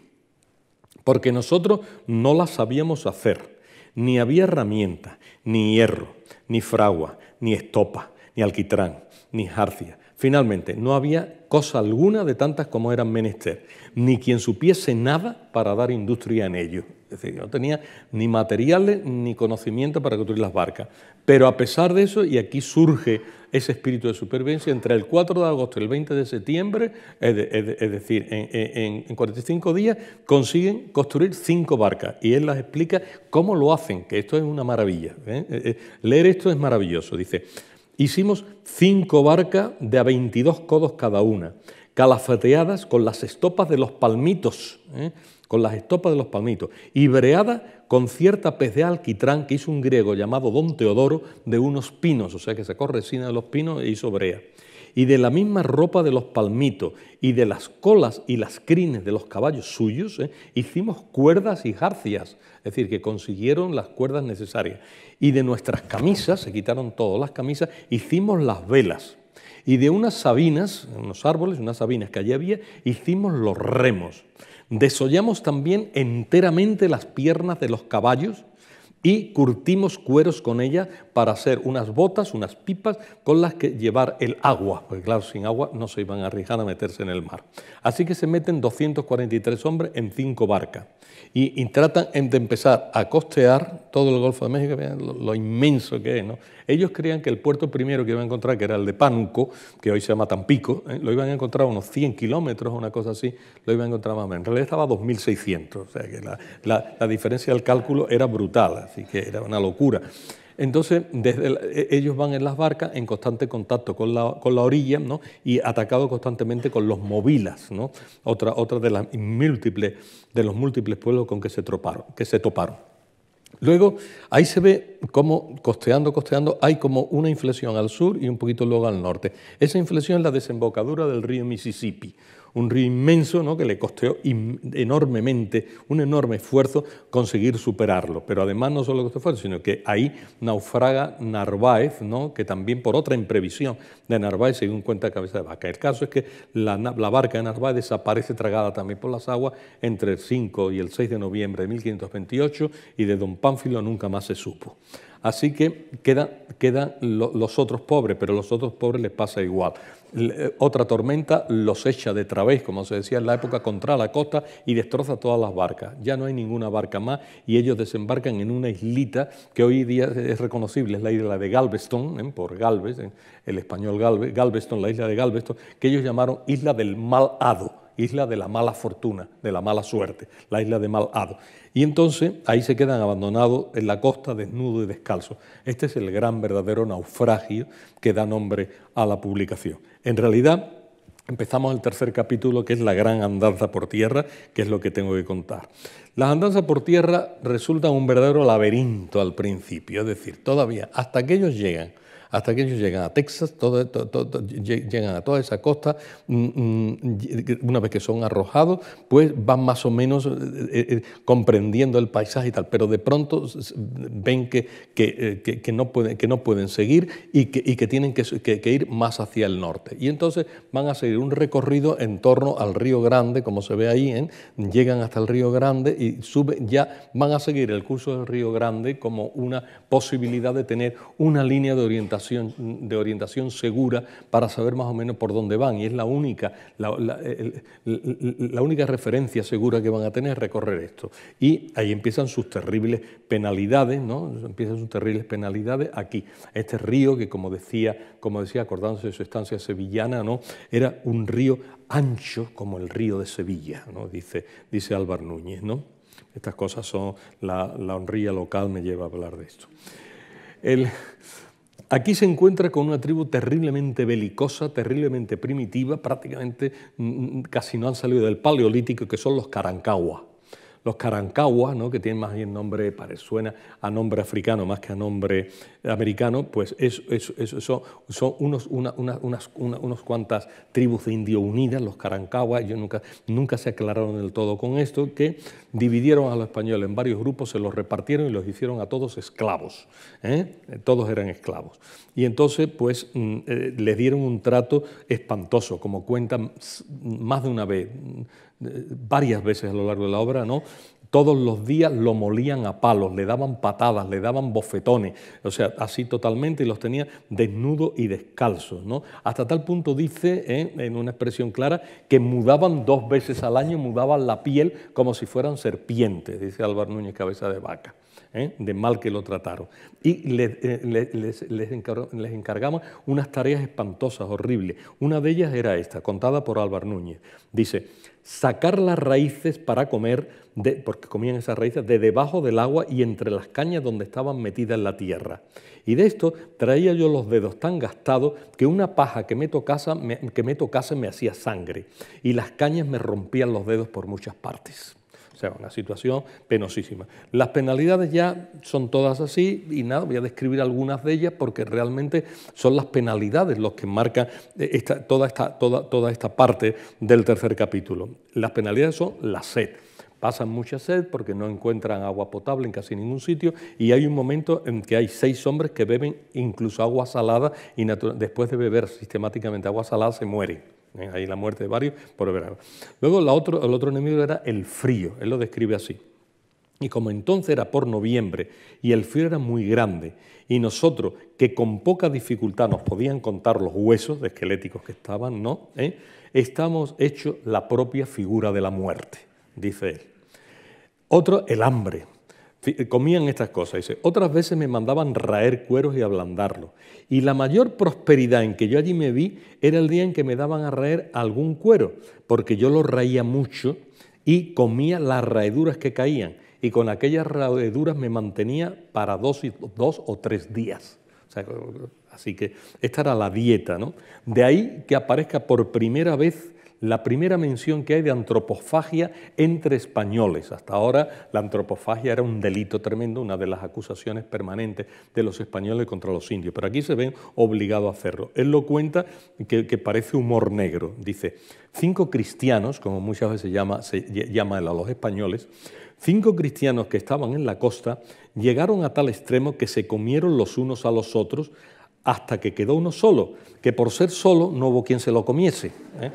porque nosotros no la sabíamos hacer, ni había herramienta, ni hierro, ni fragua, ni estopa, ni alquitrán, ni jarcia. Finalmente, no había cosa alguna de tantas como eran menester, ni quien supiese nada para dar industria en ello. Es decir, no tenía ni materiales ni conocimiento para construir las barcas. Pero a pesar de eso, y aquí surge ese espíritu de supervivencia, entre el 4 de agosto y el 20 de septiembre, es, decir, en, 45 días, consiguen construir cinco barcas. Y él las explica cómo lo hacen, que esto es una maravilla. ¿eh? Eh, eh, leer esto es maravilloso. Dice, Hicimos cinco barcas de a 22 codos cada una, calafateadas con las estopas de los palmitos, ¿eh? con las estopas de los palmitos, y breadas con cierta pez de alquitrán que hizo un griego llamado Don Teodoro de unos pinos, o sea que sacó resina de los pinos e hizo brea y de la misma ropa de los palmitos, y de las colas y las crines de los caballos suyos, ¿eh? hicimos cuerdas y jarcias, es decir, que consiguieron las cuerdas necesarias. Y de nuestras camisas, se quitaron todas las camisas, hicimos las velas. Y de unas sabinas, unos árboles, unas sabinas que allí había, hicimos los remos. Desollamos también enteramente las piernas de los caballos y curtimos cueros con ella para hacer unas botas, unas pipas con las que llevar el agua, porque claro, sin agua no se iban a arriesgar a meterse en el mar. Así que se meten 243 hombres en cinco barcas y, tratan de empezar a costear todo el Golfo de México, lo, lo inmenso que es, ¿no? Ellos creían que el puerto primero que iban a encontrar, que era el de Panco, que hoy se llama Tampico, ¿eh? lo iban a encontrar a unos 100 kilómetros, una cosa así, lo iban a encontrar más o menos. En realidad estaba a 2.600, o sea que la, diferencia del cálculo era brutal, así que era una locura. Entonces, e, ellos van en las barcas en constante contacto con la, orilla ¿no? y atacados constantemente con los movilas, ¿no? otra, otra de, las múltiples, de los múltiples pueblos con que se, troparon, que se toparon. Luego ahí se ve cómo costeando, costeando, hay como una inflexión al sur y un poquito luego al norte. Esa inflexión es la desembocadura del río Mississippi, un río inmenso ¿no? que le costeó enormemente, un enorme esfuerzo conseguir superarlo. Pero además no solo costó esfuerzo, sino que ahí naufraga Narváez, ¿no? que también por otra imprevisión de Narváez, según cuenta Cabeza de Vaca. El caso es que la, barca de Narváez desaparece tragada también por las aguas entre el 5 y el 6 de noviembre de 1528 y de don Pánfilo nunca más se supo. Así que quedan los otros pobres, pero a los otros pobres les pasa igual. Eh, otra tormenta los echa de través, como se decía en la época, contra la costa y destroza todas las barcas. Ya no hay ninguna barca más y ellos desembarcan en una islita que hoy día es reconocible, es la isla de Galveston, ¿eh? por Galvez, el español Galveston, la isla de Galveston, que ellos llamaron Isla del Malado isla de la mala fortuna, de la mala suerte, la isla de Malado. Y entonces ahí se quedan abandonados en la costa desnudo y descalzo. Este es el gran verdadero naufragio que da nombre a la publicación. En realidad, Empezamos el tercer capítulo, que es la gran andanza por tierra, que es lo que tengo que contar. Las andanzas por tierra resultan un verdadero laberinto al principio, es decir, todavía hasta que ellos llegan hasta que ellos llegan a Texas, llegan a toda esa costa, mm, mm, una vez que son arrojados, pues van más o menos eh, eh, eh, comprendiendo el paisaje y tal, pero de pronto ven que, que, no, pueden, que no pueden seguir y que, tienen que, ir más hacia el norte. Y entonces van a seguir un recorrido en torno al río Grande, como se ve ahí, llegan hasta el río Grande y suben, ya van a seguir el curso del río Grande como una posibilidad de tener una línea de orientación de orientación segura para saber más o menos por dónde van y es la única, la, única referencia segura que van a tener es recorrer esto. Y ahí empiezan sus terribles penalidades, ¿no? empiezan sus terribles penalidades aquí. Este río que como decía, como decía acordándose de su estancia sevillana, ¿no? era un río ancho como el río de Sevilla, ¿no? dice, dice Álvaro Núñez. ¿no? Estas cosas son, la, honrilla local me lleva a hablar de esto. El, Aquí se encuentra con una tribu terriblemente belicosa, terriblemente primitiva, prácticamente casi no han salido del paleolítico, que son los Carancagua los carancaguas, ¿no? que tienen más bien nombre, suena a nombre africano más que a nombre americano, pues son, unos, unas, unos cuantas tribus de indio unidas, los Carancahuas, ellos nunca, nunca se aclararon del todo con esto, que dividieron a los españoles en varios grupos, se los repartieron y los hicieron a todos esclavos, ¿eh? todos eran esclavos. Y entonces, pues, mm, eh, les dieron un trato espantoso, como cuentan más de una vez varias veces a lo largo de la obra, ¿no? Todos los días lo molían a palos, le daban patadas, le daban bofetones, o sea, así totalmente y los tenía desnudos y descalzos, ¿no? Hasta tal punto dice, ¿eh? en una expresión clara, que mudaban dos veces al año, mudaban la piel como si fueran serpientes, dice Álvaro Núñez Cabeza de Vaca. ¿eh? de mal que lo trataron. Y eh, les, encargamos unas tareas espantosas, horribles. Una de ellas era esta, contada por Álvaro Núñez. Dice, sacar las raíces para comer, porque comían esas raíces, de debajo del agua y entre las cañas donde estaban metidas en la tierra. Y de esto traía yo los dedos tan gastados que una paja que me tocase que me, tocase, me hacía sangre y las cañas me rompían los dedos por muchas partes sea, una situación penosísima. Las penalidades ya son todas así y nada, voy a describir algunas de ellas porque realmente son las penalidades los que marcan eh, toda, esta, toda, toda esta parte del tercer capítulo. Las penalidades son la sed pasan mucha sed porque no encuentran agua potable en casi ningún sitio y hay un momento en que hay seis hombres que beben incluso agua salada y después de beber sistemáticamente agua salada se mueren. ¿eh? Ahí la muerte de varios por verano. Luego otro, el otro enemigo era el frío, él lo describe así. Y como entonces era por noviembre y el frío era muy grande, y nosotros que con poca dificultad nos podían contar los huesos de esqueléticos que estaban, ¿no? ¿Eh? Estamos hechos la propia figura de la muerte, dice él. Otro, el hambre. Eh, comían estas cosas. Dice, otras veces me mandaban raer cueros y ablandarlo Y la mayor prosperidad en que yo allí me vi era el día en que me daban a raer algún cuero, porque yo lo raía mucho y comía las raeduras que caían. Y con aquellas raeduras me mantenía para dos, o tres días. así que esta era la dieta. ¿no? De ahí que aparezca por primera vez la primera mención que hay de antropofagia entre españoles. Hasta ahora la antropofagia era un delito tremendo, una de las acusaciones permanentes de los españoles contra los indios, pero aquí se ven obligados a hacerlo. Él lo cuenta que, que parece humor negro. Dice, cinco cristianos, como muchas veces se llama, se a los españoles, Cinco cristianos que estaban en la costa llegaron a tal extremo que se comieron los unos a los otros hasta que quedó uno solo, que por ser solo no hubo quien se lo comiese. ¿eh?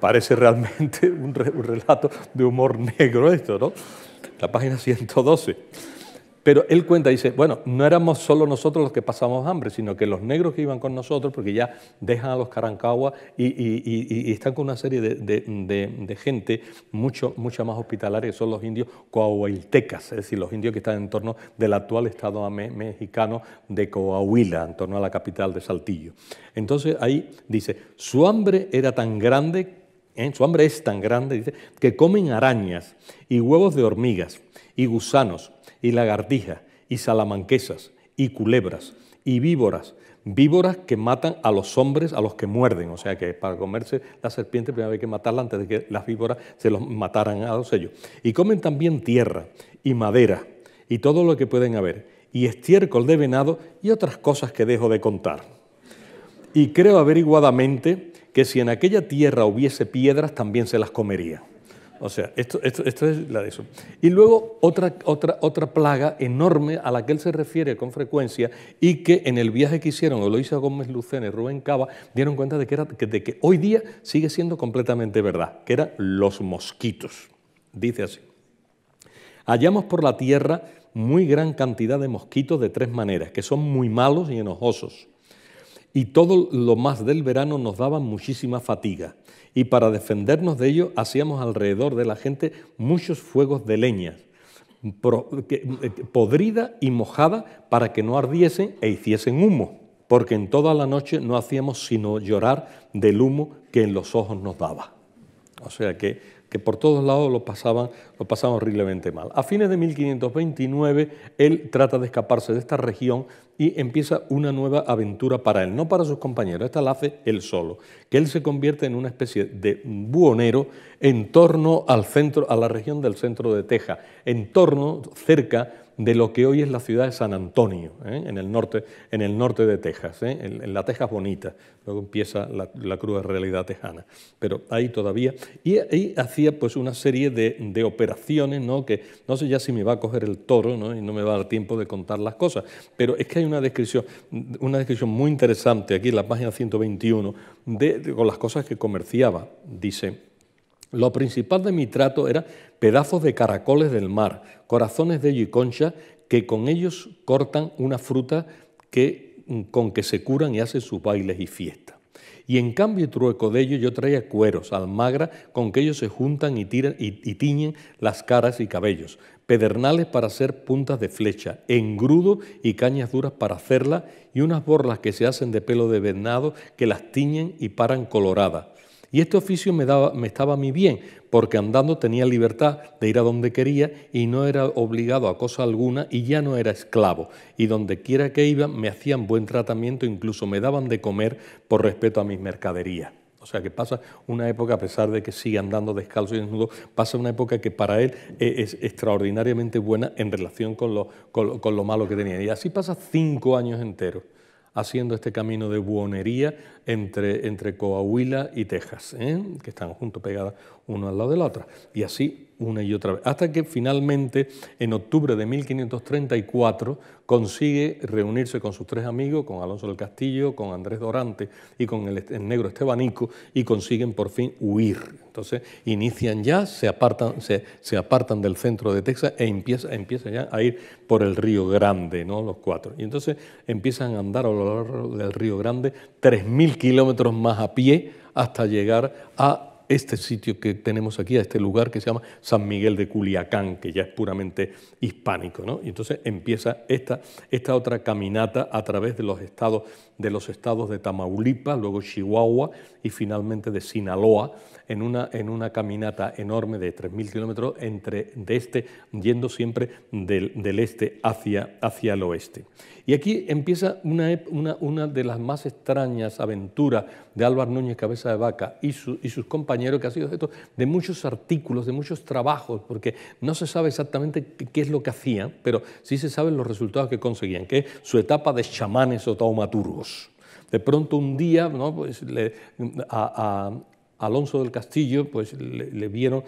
Parece realmente un, relato de humor negro esto, ¿no? La página 112. Pero él cuenta, dice, bueno, no éramos solo nosotros los que pasamos hambre, sino que los negros que iban con nosotros, porque ya dejan a los Carancagua y, están con una serie de, gente mucho, mucho más hospitalaria, que son los indios coahuiltecas, es decir, los indios que están en torno del actual estado mexicano de Coahuila, en torno a la capital de Saltillo. Entonces ahí dice, su hambre era tan grande ¿eh? Su hambre es tan grande, dice, que comen arañas y huevos de hormigas y gusanos y lagartijas y salamanquesas y culebras y víboras, víboras que matan a los hombres a los que muerden, o sea que para comerse la serpiente primero hay que matarla antes de que las víboras se los mataran a los ellos. Y comen también tierra y madera y todo lo que pueden haber, y estiércol de venado y otras cosas que dejo de contar. Y creo averiguadamente que si en aquella tierra hubiese piedras también se las comería. O sea, esto, es la de eso. Y luego otra, otra, otra plaga enorme a la que él se refiere con frecuencia y que en el viaje que hicieron Eloísa Gómez Lucena y Rubén Cava dieron cuenta de que, de que hoy día sigue siendo completamente verdad, que eran los mosquitos. Dice así. Hallamos por la tierra muy gran cantidad de mosquitos de tres maneras, que son muy malos y enojosos y todo lo más del verano nos daba muchísima fatiga. Y para defendernos de ello hacíamos alrededor de la gente muchos fuegos de leña, eh, podrida y mojada para que no ardiesen e hiciesen humo, porque en toda la noche no hacíamos sino llorar del humo que en los ojos nos daba. O sea que que por todos lados lo pasaban, lo horriblemente mal. A fines de 1529, él trata de escaparse de esta región y empieza una nueva aventura para él, no para sus compañeros, esta la hace él solo, que él se convierte en una especie de buhonero en torno al centro, a la región del centro de Texas, en torno, cerca de lo que hoy es la ciudad de San Antonio, ¿eh? en, el norte, en el norte de Texas, ¿eh? en, la Texas bonita, luego empieza la, cruda realidad tejana, pero ahí todavía, y ahí hacía pues una serie de, operaciones, ¿no? que no sé ya si me va a coger el toro ¿no? y no me va a dar tiempo de contar las cosas, pero es que hay una descripción, una descripción muy interesante aquí en la página 121 de, de, con las cosas que comerciaba, dice lo principal de mi trato era pedazos de caracoles del mar, corazones de ello y concha, que con ellos cortan una fruta mm, con que se curan y hacen sus bailes y fiestas. Y en cambio y trueco de ello yo traía cueros, almagra, con que ellos se juntan y, tiran, tiñen las caras y cabellos, pedernales para hacer puntas de flecha, engrudo y cañas duras para hacerlas, y unas borlas que se hacen de pelo de venado que las tiñen y paran coloradas y este oficio me, daba, me estaba a mí bien, porque andando tenía libertad de ir a donde quería y no era obligado a cosa alguna y ya no era esclavo. Y donde quiera que iba me hacían buen tratamiento, incluso me daban de comer por respeto a mis mercaderías. O sea que pasa una época, a pesar de que sigue andando descalzo y desnudo, pasa una época que para él e, es extraordinariamente buena en relación con lo, con lo malo que tenía. Y así pasa cinco años enteros haciendo este camino de buonería entre, entre Coahuila y Texas, ¿eh? que están juntos pegadas una al lado de la otra. Y así una y otra vez, hasta que finalmente en octubre de 1534 consigue reunirse con sus tres amigos, con Alonso del Castillo, con Andrés Dorante y con el, negro Estebanico, y consiguen por fin huir. Entonces inician ya, se apartan, se, apartan del centro de Texas e empiezan empieza ya a ir por el Río Grande, ¿no? los cuatro. Y entonces empiezan a andar a lo largo del Río Grande 3.000 kilómetros más a pie hasta llegar a este sitio que tenemos aquí, a este lugar que se llama San Miguel de Culiacán, que ya es puramente hispánico. ¿no? Y entonces empieza esta, esta otra caminata a través de los estados de los estados de Tamaulipas, luego Chihuahua y finalmente de Sinaloa, en una, en una caminata enorme de 3.000 kilómetros entre, de este, yendo siempre del, este hacia, hacia, el oeste. Y aquí empieza una, una, una, de las más extrañas aventuras de Álvar Núñez Cabeza de Vaca y, y sus compañeros, que ha sido objeto de muchos artículos, de muchos trabajos, porque no se sabe exactamente qué es lo que hacían, pero sí se saben los resultados que conseguían, que es su etapa de chamanes o taumaturgos. De pronto un día ¿no? pues a, Alonso del Castillo pues le, vieron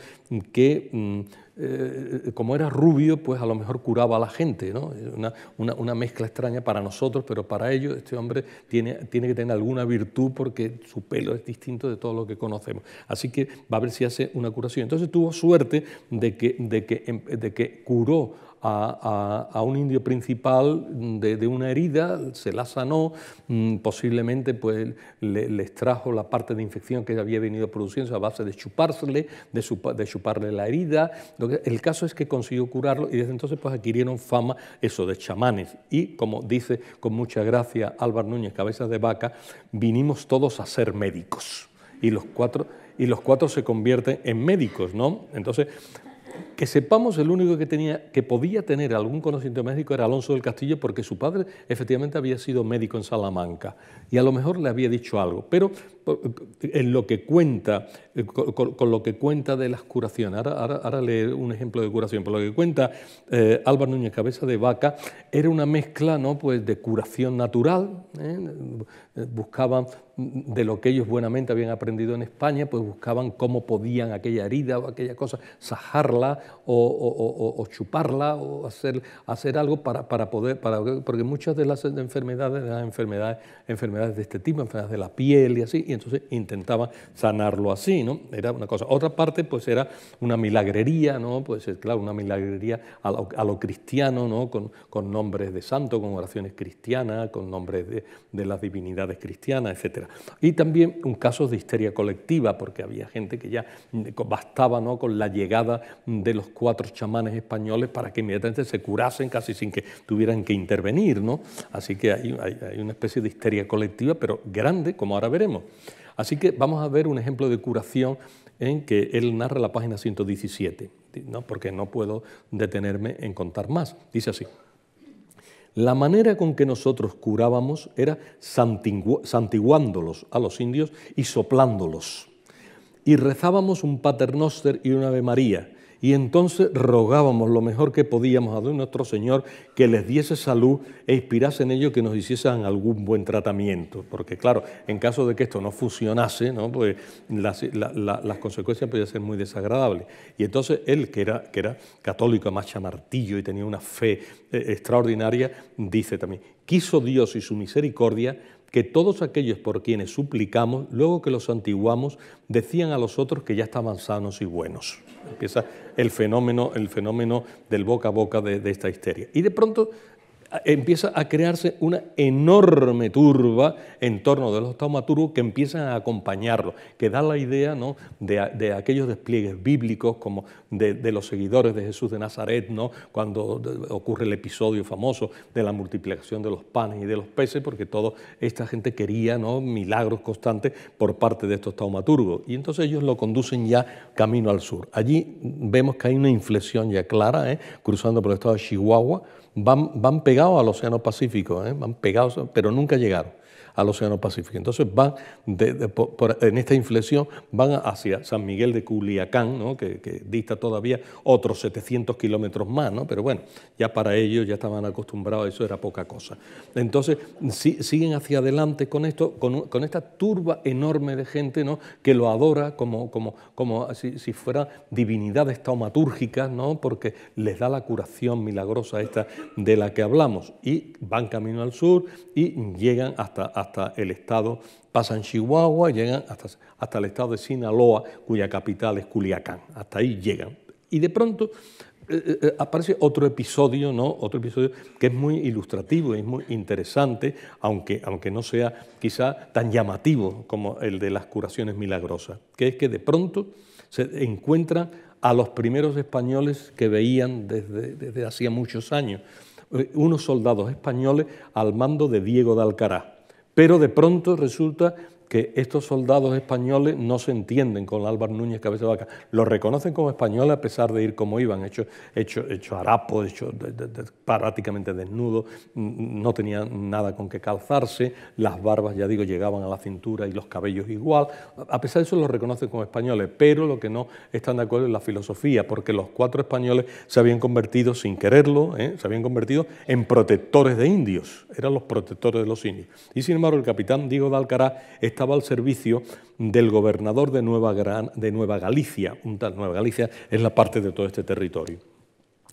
que mm, eh, como era rubio, pues a lo mejor curaba a la gente, una, una, mezcla extraña para nosotros, pero para ellos este hombre tiene, tiene que tener alguna virtud porque su pelo es distinto de todo lo que conocemos. Así que va a ver si hace una curación. Entonces tuvo suerte de que, de que, de que curó a, un indio principal de, una herida, se la sanó, mm, posiblemente pues, le, les trajo la parte de infección que había venido produciendo a base de chupársele, de, de chuparle la herida. El caso es que consiguió curarlo y desde entonces pues, adquirieron fama eso de chamanes. Y como dice con mucha gracia Álvaro Núñez, cabezas de vaca, vinimos todos a ser médicos. Y los cuatro, y los cuatro se convierten en médicos, ¿no? Entonces, que sepamos, el único que, podía tener algún conocimiento médico era Alonso del Castillo, porque su padre efectivamente había sido médico en Salamanca y a lo mejor le había dicho algo, pero en lo que cuenta, eh, con, lo que cuenta de las curaciones, ahora, ahora, leer un ejemplo de curación, por lo que cuenta eh, Álvaro Núñez Cabeza de Vaca era una mezcla ¿no? pues de curación natural, ¿eh? Eh, buscaban de lo que ellos buenamente habían aprendido en España, pues buscaban cómo podían aquella herida o aquella cosa, sajarla o, chuparla o hacer, hacer algo para, poder, para, porque muchas de las enfermedades, las enfermedades de este tipo, enfermedades de la piel y así, y entonces intentaban sanarlo así, ¿no? Era una cosa. Otra parte, pues era una milagrería, ¿no? Pues claro, una milagrería a lo, cristiano, ¿no? Con, con, nombres de santo, con oraciones cristianas, con nombres de, las divinidades cristianas, etc. Y también un caso de histeria colectiva, porque había gente que ya bastaba, ¿no? Con la llegada de los cuatro chamanes españoles para que inmediatamente se curasen casi sin que tuvieran que intervenir, ¿no? Así que hay una especie de histeria colectiva pero grande, como ahora veremos. Así que vamos a ver un ejemplo de curación en que él narra la página 117, porque no puedo detenerme en contar más. Dice así. La manera con que nosotros curábamos era santiguándolos a los indios y soplándolos. Y rezábamos un paternoster y una Ave María y entonces rogábamos lo mejor que podíamos a nuestro Señor que les diese salud e inspirase en ellos que nos hiciesen algún buen tratamiento. Porque claro, en caso de que esto no funcionase, pues, las, consecuencias podían ser muy desagradables. Y entonces él, que era, católico, más chamartillo y tenía una fe eh, extraordinaria, dice también, quiso Dios y su misericordia que todos aquellos por quienes suplicamos, luego que los santiguamos, decían a los otros que ya estaban sanos y buenos. Empieza el fenómeno, el fenómeno del boca a boca de, de esta histeria. Y de pronto empieza a crearse una enorme turba en torno de los taumaturgos que empiezan a acompañarlo, que da la idea de, aquellos despliegues bíblicos como de, los seguidores de Jesús de Nazaret, ¿no? cuando ocurre el episodio famoso de la multiplicación de los panes y de los peces, porque toda esta gente quería milagros constantes por parte de estos taumaturgos. Y entonces ellos lo conducen ya camino al sur. Allí vemos que hay una inflexión ya clara, ¿eh? cruzando por el estado de Chihuahua, van, pegados al Océano Pacífico, ¿eh? van pegados, pero nunca llegaron al Océano Pacífico. Entonces van, en esta inflexión, van hacia San Miguel de Culiacán, ¿no? que, dista todavía otros 700 kilómetros más, ¿no? pero bueno, ya para ellos ya estaban acostumbrados, eso era poca cosa. Entonces siguen hacia adelante con esto, con, esta turba enorme de gente ¿no? que lo adora como, como, como si, fueran fuera divinidades taumatúrgicas, ¿no? porque les da la curación milagrosa esta de la que hablamos, y van camino al sur y llegan hasta hasta el estado, pasan Chihuahua, llegan hasta, el estado de Sinaloa, cuya capital es Culiacán. Hasta ahí llegan. Y de pronto eh, eh, eh, aparece otro episodio, ¿no? Otro episodio que es muy ilustrativo, es muy interesante, aunque, aunque no sea quizá tan llamativo como el de las curaciones milagrosas, que es que de pronto se encuentran a los primeros españoles que veían desde, desde hacía muchos años, unos soldados españoles al mando de Diego de Alcaraz pero de pronto resulta que estos soldados españoles no se entienden con Álvaro Núñez Cabeza de Vaca. Los reconocen como españoles a pesar de ir como iban, hecho, hecho, hecho harapo, prácticamente desnudo, no tenían nada con que calzarse, las barbas, ya digo, llegaban a la cintura y los cabellos igual. A pesar de eso los reconocen como españoles, pero lo que no están de acuerdo es la filosofía, porque los cuatro españoles se habían convertido, sin quererlo, ¿eh? se habían convertido en protectores de indios, eran los protectores de los indios. Y sin embargo el capitán Diego de Alcaraz está estaba al servicio del gobernador de Nueva, Gran, de Nueva Galicia, un tal Nueva Galicia es la parte de todo este territorio.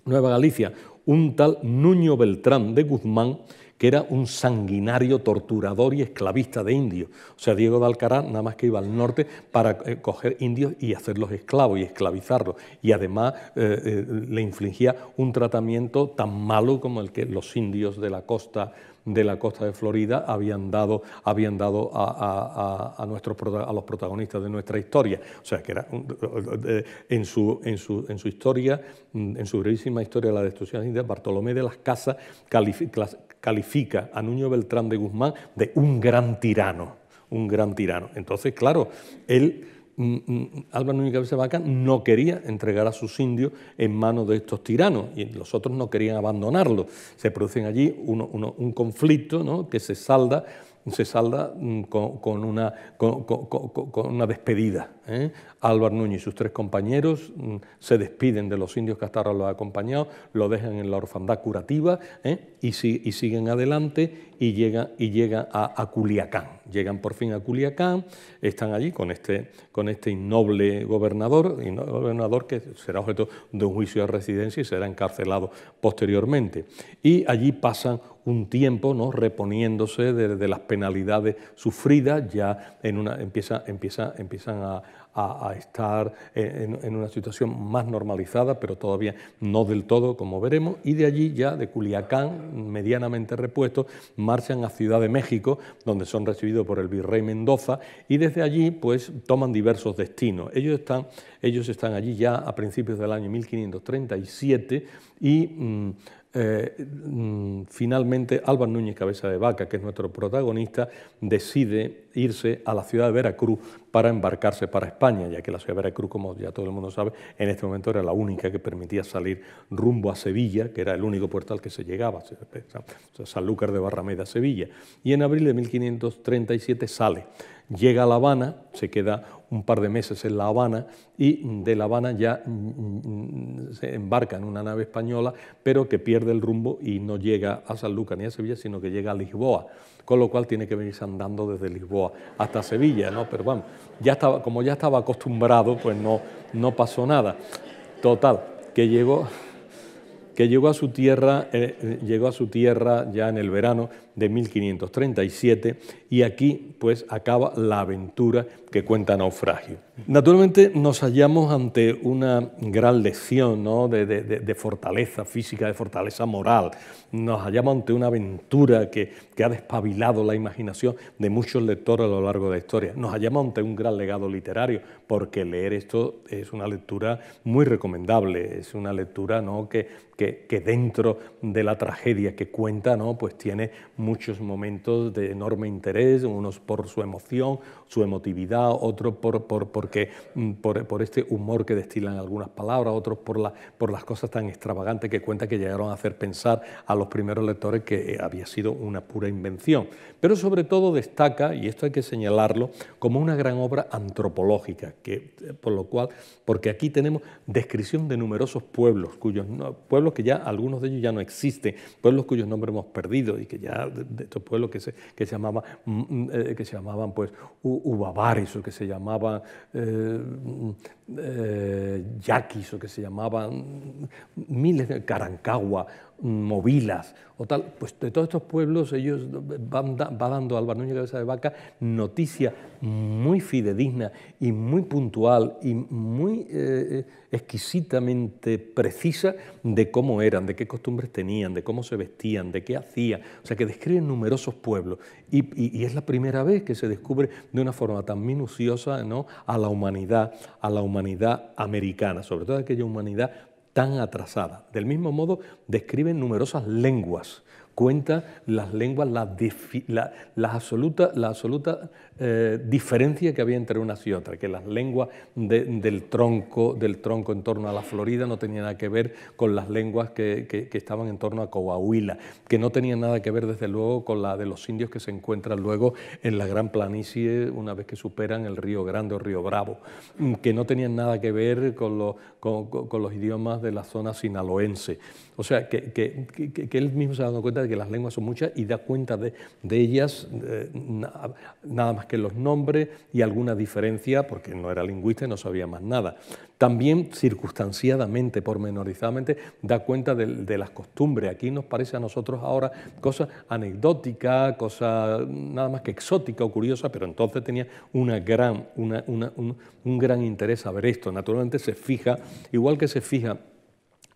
Nueva Galicia, un tal Nuño Beltrán de Guzmán, que era un sanguinario torturador y esclavista de indios. O sea, Diego de Alcaraz nada más que iba al norte para eh, coger indios y hacerlos esclavos y esclavizarlos. Y además eh, eh, le infligía un tratamiento tan malo como el que los indios de la costa de la costa de Florida habían dado, habían dado a, a, a, nuestros, a los protagonistas de nuestra historia. O sea, que era, en, su, en, su, en su historia, en su brevísima historia de la destrucción de las Bartolomé de las Casas califica, califica a Nuño Beltrán de Guzmán de un gran tirano, un gran tirano. Entonces, claro, él, mm, mm, Álvaro Núñez Cabeza Vaca, no quería entregar a sus indios en manos de estos tiranos y los otros no querían abandonarlo. Se produce allí un conflicto ¿no? que se salda, se salda mm, con una despedida. ¿Eh? Álvaro Núñez y sus tres compañeros mm, se despiden de los indios que hasta los han acompañado, lo dejan en la orfandad curativa ¿eh? y, siguen adelante y llegan, y a, Aculiacán. Culiacán. Llegan por fin a Culiacán, están allí con este, con este innoble gobernador, gobernador que será objeto de un juicio de residencia y será encarcelado posteriormente. Y allí pasan un tiempo ¿no? reponiéndose de, las penalidades sufridas, ya en una, empieza, empieza, empiezan a a, estar en, una situación más normalizada, pero todavía no del todo, como veremos, y de allí ya de Culiacán, medianamente repuesto, marchan a Ciudad de México, donde son recibidos por el virrey Mendoza, y desde allí pues toman diversos destinos. Ellos están, ellos están allí ya a principios del año 1537 y... Eh, mm, finalmente Álvaro Núñez Cabeza de Vaca, que es nuestro protagonista, decide irse a la ciudad de Veracruz para embarcarse para España, ya que la ciudad de Veracruz, como ya todo el mundo sabe, en este momento era la única que permitía salir rumbo a Sevilla, que era el único puerto al que se llegaba, San Sanlúcar de Barrameda, Sevilla. Y en abril de 1537 sale, llega a La Habana, se queda un par de meses en La Habana y de La Habana ya mm, mm, se embarca en una nave española, pero que pierde el rumbo y no llega a San Sanlúcar ni a Sevilla, sino que llega a Lisboa, con lo cual tiene que venirse andando desde Lisboa hasta Sevilla, ¿no? Pero vamos, ya estaba, como ya estaba acostumbrado, pues no, no pasó nada. Total, que llegó que llegó a su tierra, eh, eh, llegó a su tierra ya en el verano de 1537 y aquí pues acaba la aventura que cuenta Naufragio. Naturalmente nos hallamos ante una gran lección ¿no? de, fortaleza física, de fortaleza moral, nos hallamos ante una aventura que, que ha despabilado la imaginación de muchos lectores a lo largo de la historia, nos hallamos ante un gran legado literario, porque leer esto es una lectura muy recomendable, es una lectura ¿no? que, dentro de la tragedia que cuenta ¿no? pues tiene muchos momentos de enorme interés, unos por su emoción, su emotividad, otros por, por, porque, mm, por, este humor que destilan algunas palabras, otros por, la, por las cosas tan extravagantes que cuenta que llegaron a hacer pensar a los primeros lectores que eh, había sido una pura invención. Pero sobre todo destaca, y esto hay que señalarlo, como una gran obra antropológica, que, eh, por lo cual, porque aquí tenemos descripción de numerosos pueblos, cuyos pueblos que ya algunos de ellos ya no existen, pueblos cuyos nombres hemos perdido y que ya de estos pueblos que se, que mm, mm, eh, que se llamaban pues Ubavares, o que se llamaba eh, yaquis o que se llamaban, miles de Carancagua, Movilas o tal, pues de todos estos pueblos ellos van va dando Alba Núñez Cabeza de Vaca noticia muy fidedigna y muy puntual y muy eh, exquisitamente precisa de cómo eran, de qué costumbres tenían, de cómo se vestían, de qué hacían, o sea que describen numerosos pueblos y, es la primera vez que se descubre de una forma tan minuciosa ¿no? a la humanidad, a la humanidad humanidad americana, sobre todo aquella humanidad tan atrasada. Del mismo modo, describe numerosas lenguas, cuenta las lenguas, las absolutas, la absoluta, eh, diferencia que había entre unas y otras, que las lenguas del, tronco, del tronco en torno a la Florida no tenían nada que ver con las lenguas que, estaban en torno a Coahuila, que no tenían nada que ver desde luego con la de los indios que se encuentran luego en la Gran Planicie una vez que superan el Río Grande o Río Bravo, mm, que no tenían nada que ver con, con, los idiomas de la zona sinaloense. O sea, que, él mismo se ha dado cuenta de que las lenguas son muchas y da cuenta de, ellas eh, nada más que los nombres y alguna diferencia, porque no era lingüista y no sabía más nada. También circunstanciadamente, pormenorizadamente, da cuenta de, las costumbres. Aquí nos parece a nosotros ahora cosa anecdótica, cosa mm, nada más que exótica o curiosa, pero entonces tenía una gran, un, un gran interés ver esto. Naturalmente se fija, igual que se fija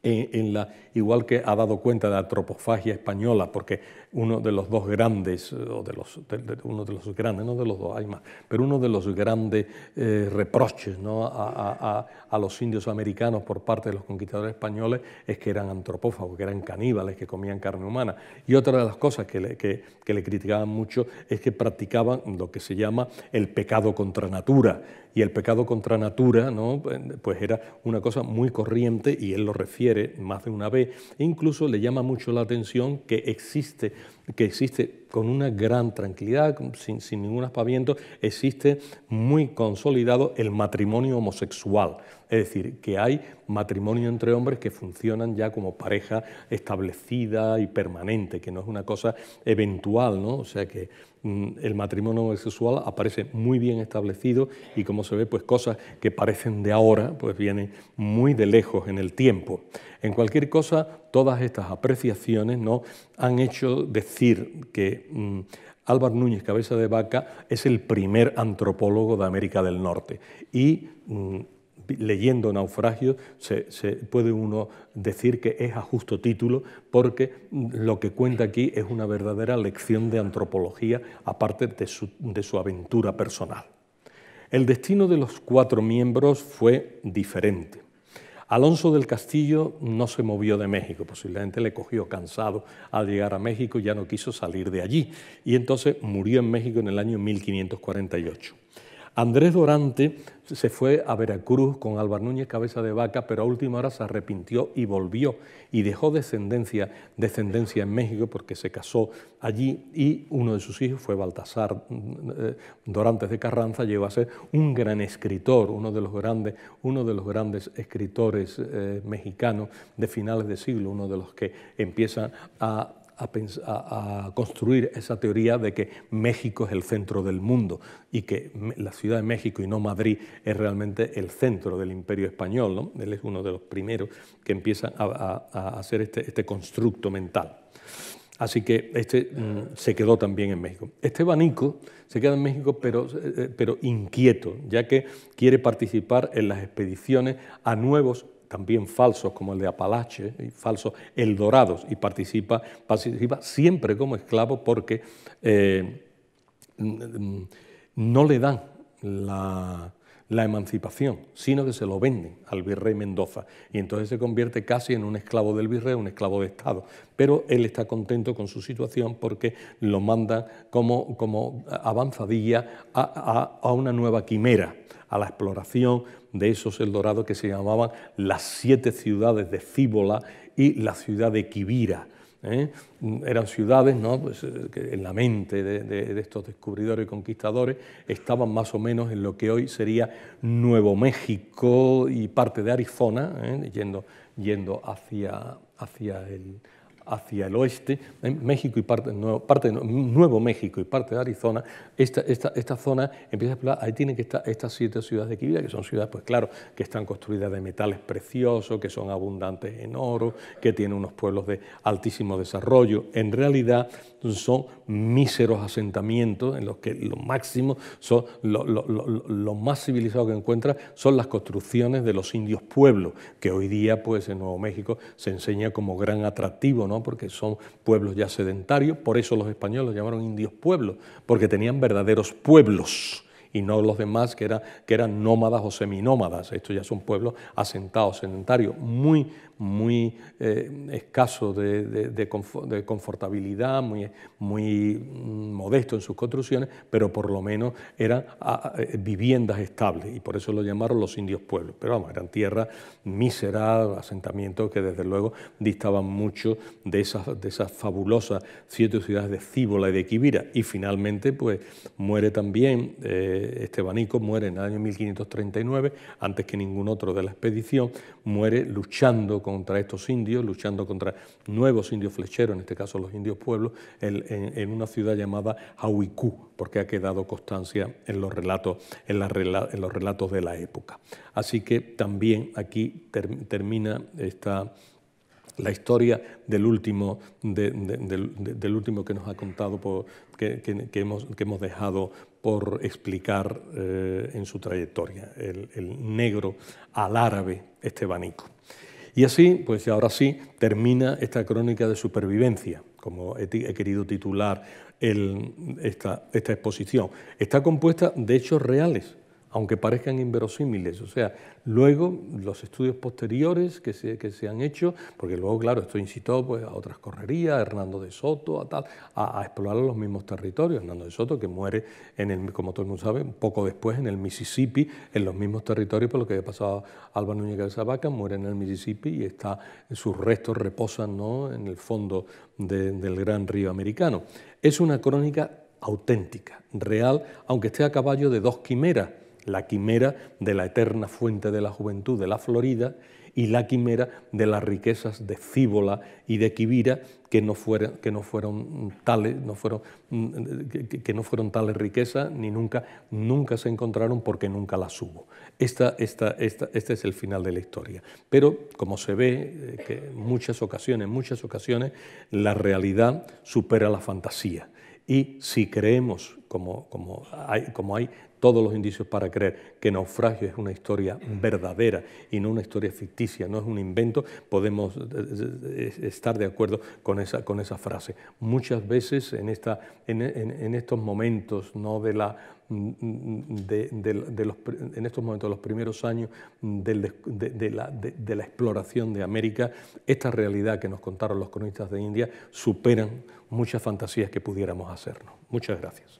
en, la, igual que ha dado cuenta de la antropofagia española, porque uno de los dos grandes, eh, o de los, uno de los grandes, no de los dos, hay más, pero uno de los grandes eh, reproches a, a, a, los indios americanos por parte de los conquistadores españoles es que eran antropófagos, que eran caníbales, que comían carne humana. Y otra de las cosas que le, que, que le criticaban mucho es que practicaban lo que se llama el pecado contra natura. Y el pecado contra natura, ¿no? pues, pues era una cosa muy corriente y él lo refiere más de una vez. incluso le llama mucho la atención que existe que existe con una gran tranquilidad, sin, ningún aspaviento, existe muy consolidado el matrimonio homosexual. Es decir, que hay matrimonio entre hombres que funcionan ya como pareja establecida y permanente, que no es una cosa eventual, ¿no? O sea que mm, el matrimonio homosexual aparece muy bien establecido y como se ve, pues cosas que parecen de ahora, pues vienen muy de lejos en el tiempo. En cualquier cosa, todas estas apreciaciones no han hecho decir que mm, Álvar Núñez Cabeza de Vaca es el primer antropólogo de América del Norte y mm, leyendo Naufragio se, puede uno decir que es a justo título porque mm, lo que cuenta aquí es una verdadera lección de antropología aparte de su aventura personal. El destino de los cuatro miembros fue diferente. Alonso del Castillo no se movió de México, posiblemente le cogió cansado al llegar a México, y ya no quiso salir de allí y entonces murió en México en el año 1548. Andrés Dorante se fue a Veracruz con Álvar Núñez Cabeza de Vaca, pero a última hora se arrepintió y volvió y dejó descendencia, descendencia en México porque se casó allí y uno de sus hijos fue Baltasar eh, Dorantes de Carranza, llegó a ser un gran escritor, uno de los grandes, uno de los grandes escritores eh, mexicanos de finales de siglo, uno de los que empiezan a a, construir esa teoría de que México es el centro del mundo y que la Ciudad de México y no Madrid es realmente el centro del imperio español. Él es uno de los primeros que empiezan a, hacer este, este, constructo mental. Así que este mm, se quedó también en México. Este abanico se queda en México pero, eh, eh, pero inquieto, ya que quiere participar en las expediciones a nuevos también falsos como el de Apalache, y falsos Dorados y participa, participa siempre como esclavo porque eh, no le dan la, la emancipación, sino que se lo venden al virrey Mendoza. Y entonces se convierte casi en un esclavo del virrey, un esclavo de Estado. Pero él está contento con su situación porque lo manda como, como avanzadilla a, una nueva quimera, a la exploración de esos Eldorados que se llamaban las siete ciudades de Cíbola y la ciudad de Quivira ¿eh? eran ciudades pues, eh, que en la mente de, estos descubridores y conquistadores estaban más o menos en lo que hoy sería Nuevo México y parte de Arizona, ¿eh? yendo, yendo hacia, hacia el, hacia el oeste, en México y parte, nuevo, Nuevo México y parte de Arizona, esta, esta, esta zona empieza a explorar, ahí tienen que estar estas siete ciudades de Quibira, que son ciudades, pues claro, que están construidas de metales preciosos, que son abundantes en oro, que tienen unos pueblos de altísimo desarrollo. En realidad son míseros asentamientos en los que lo máximo son los lo, más civilizado que encuentra son las construcciones de los indios pueblos, que hoy día pues en Nuevo México se enseña como gran atractivo, porque son pueblos ya sedentarios, por eso los españoles los llamaron indios pueblos, porque tenían verdaderos pueblos y no los demás que, que eran nómadas o seminómadas. Estos ya son pueblos asentados, sedentarios, muy, muy eh, escaso de, confortabilidad, muy, muy mm, modesto en sus construcciones, pero por lo menos eran ah, eh, viviendas estables y por eso lo llamaron los indios pueblos. Pero vamos, eran tierras míseras, asentamientos que desde luego distaban mucho de esas, de esas fabulosas siete ciudades de Cíbola y de Quibira... Y finalmente, pues muere también eh, Estebanico, muere en el año 1539, antes que ningún otro de la expedición, muere luchando contra estos indios, luchando contra nuevos indios flecheros, en este caso los indios pueblos, en, una ciudad llamada Hawikú, porque ha quedado constancia en los relatos, en, los relatos de la época. Así que también aquí termina esta la historia del último, del último que nos ha contado, que, hemos, dejado por explicar eh, en su trayectoria, el, el negro al árabe estebanico. Y así, pues ahora sí, termina esta crónica de supervivencia, como he, querido titular esta exposición. Está compuesta de hechos reales aunque parezcan inverosímiles. O sea, luego los estudios posteriores que se, que se han hecho, porque luego, claro, esto incitó pues, a otras correrías, a Hernando de Soto, a tal, a, explorar los mismos territorios. Hernando de Soto, que muere, en el, como todo el mundo sabe, poco después en el Mississippi, en los mismos territorios por lo que había pasado Álvaro Núñez de Vaca, muere en el Mississippi y está, sus restos reposan ¿no? en el fondo del gran río americano. Es una crónica auténtica, real, aunque esté a caballo de dos quimeras la quimera de la eterna fuente de la juventud de la Florida y la quimera de las riquezas de Cíbola y de Quivira, que no, fueron, que no fueron tales, no fueron, que, no fueron tales riquezas, ni nunca, nunca se encontraron porque nunca las hubo. Esta, este es el final de la historia. Pero, como se ve, eh, que en muchas ocasiones, muchas ocasiones, la realidad supera la fantasía. Y si creemos, como, como, hay, como hay todos los indicios para creer que Naufragio es una historia verdadera y no una historia ficticia, no es un invento, podemos eh, eh, estar de acuerdo con esa, con esa frase. Muchas veces en, esta, en, en, estos momentos mm, mm, de de, los, en estos momentos, los primeros años de, la, exploración de América, esta realidad que nos contaron los cronistas de India superan muchas fantasías que pudiéramos hacernos. Muchas gracias.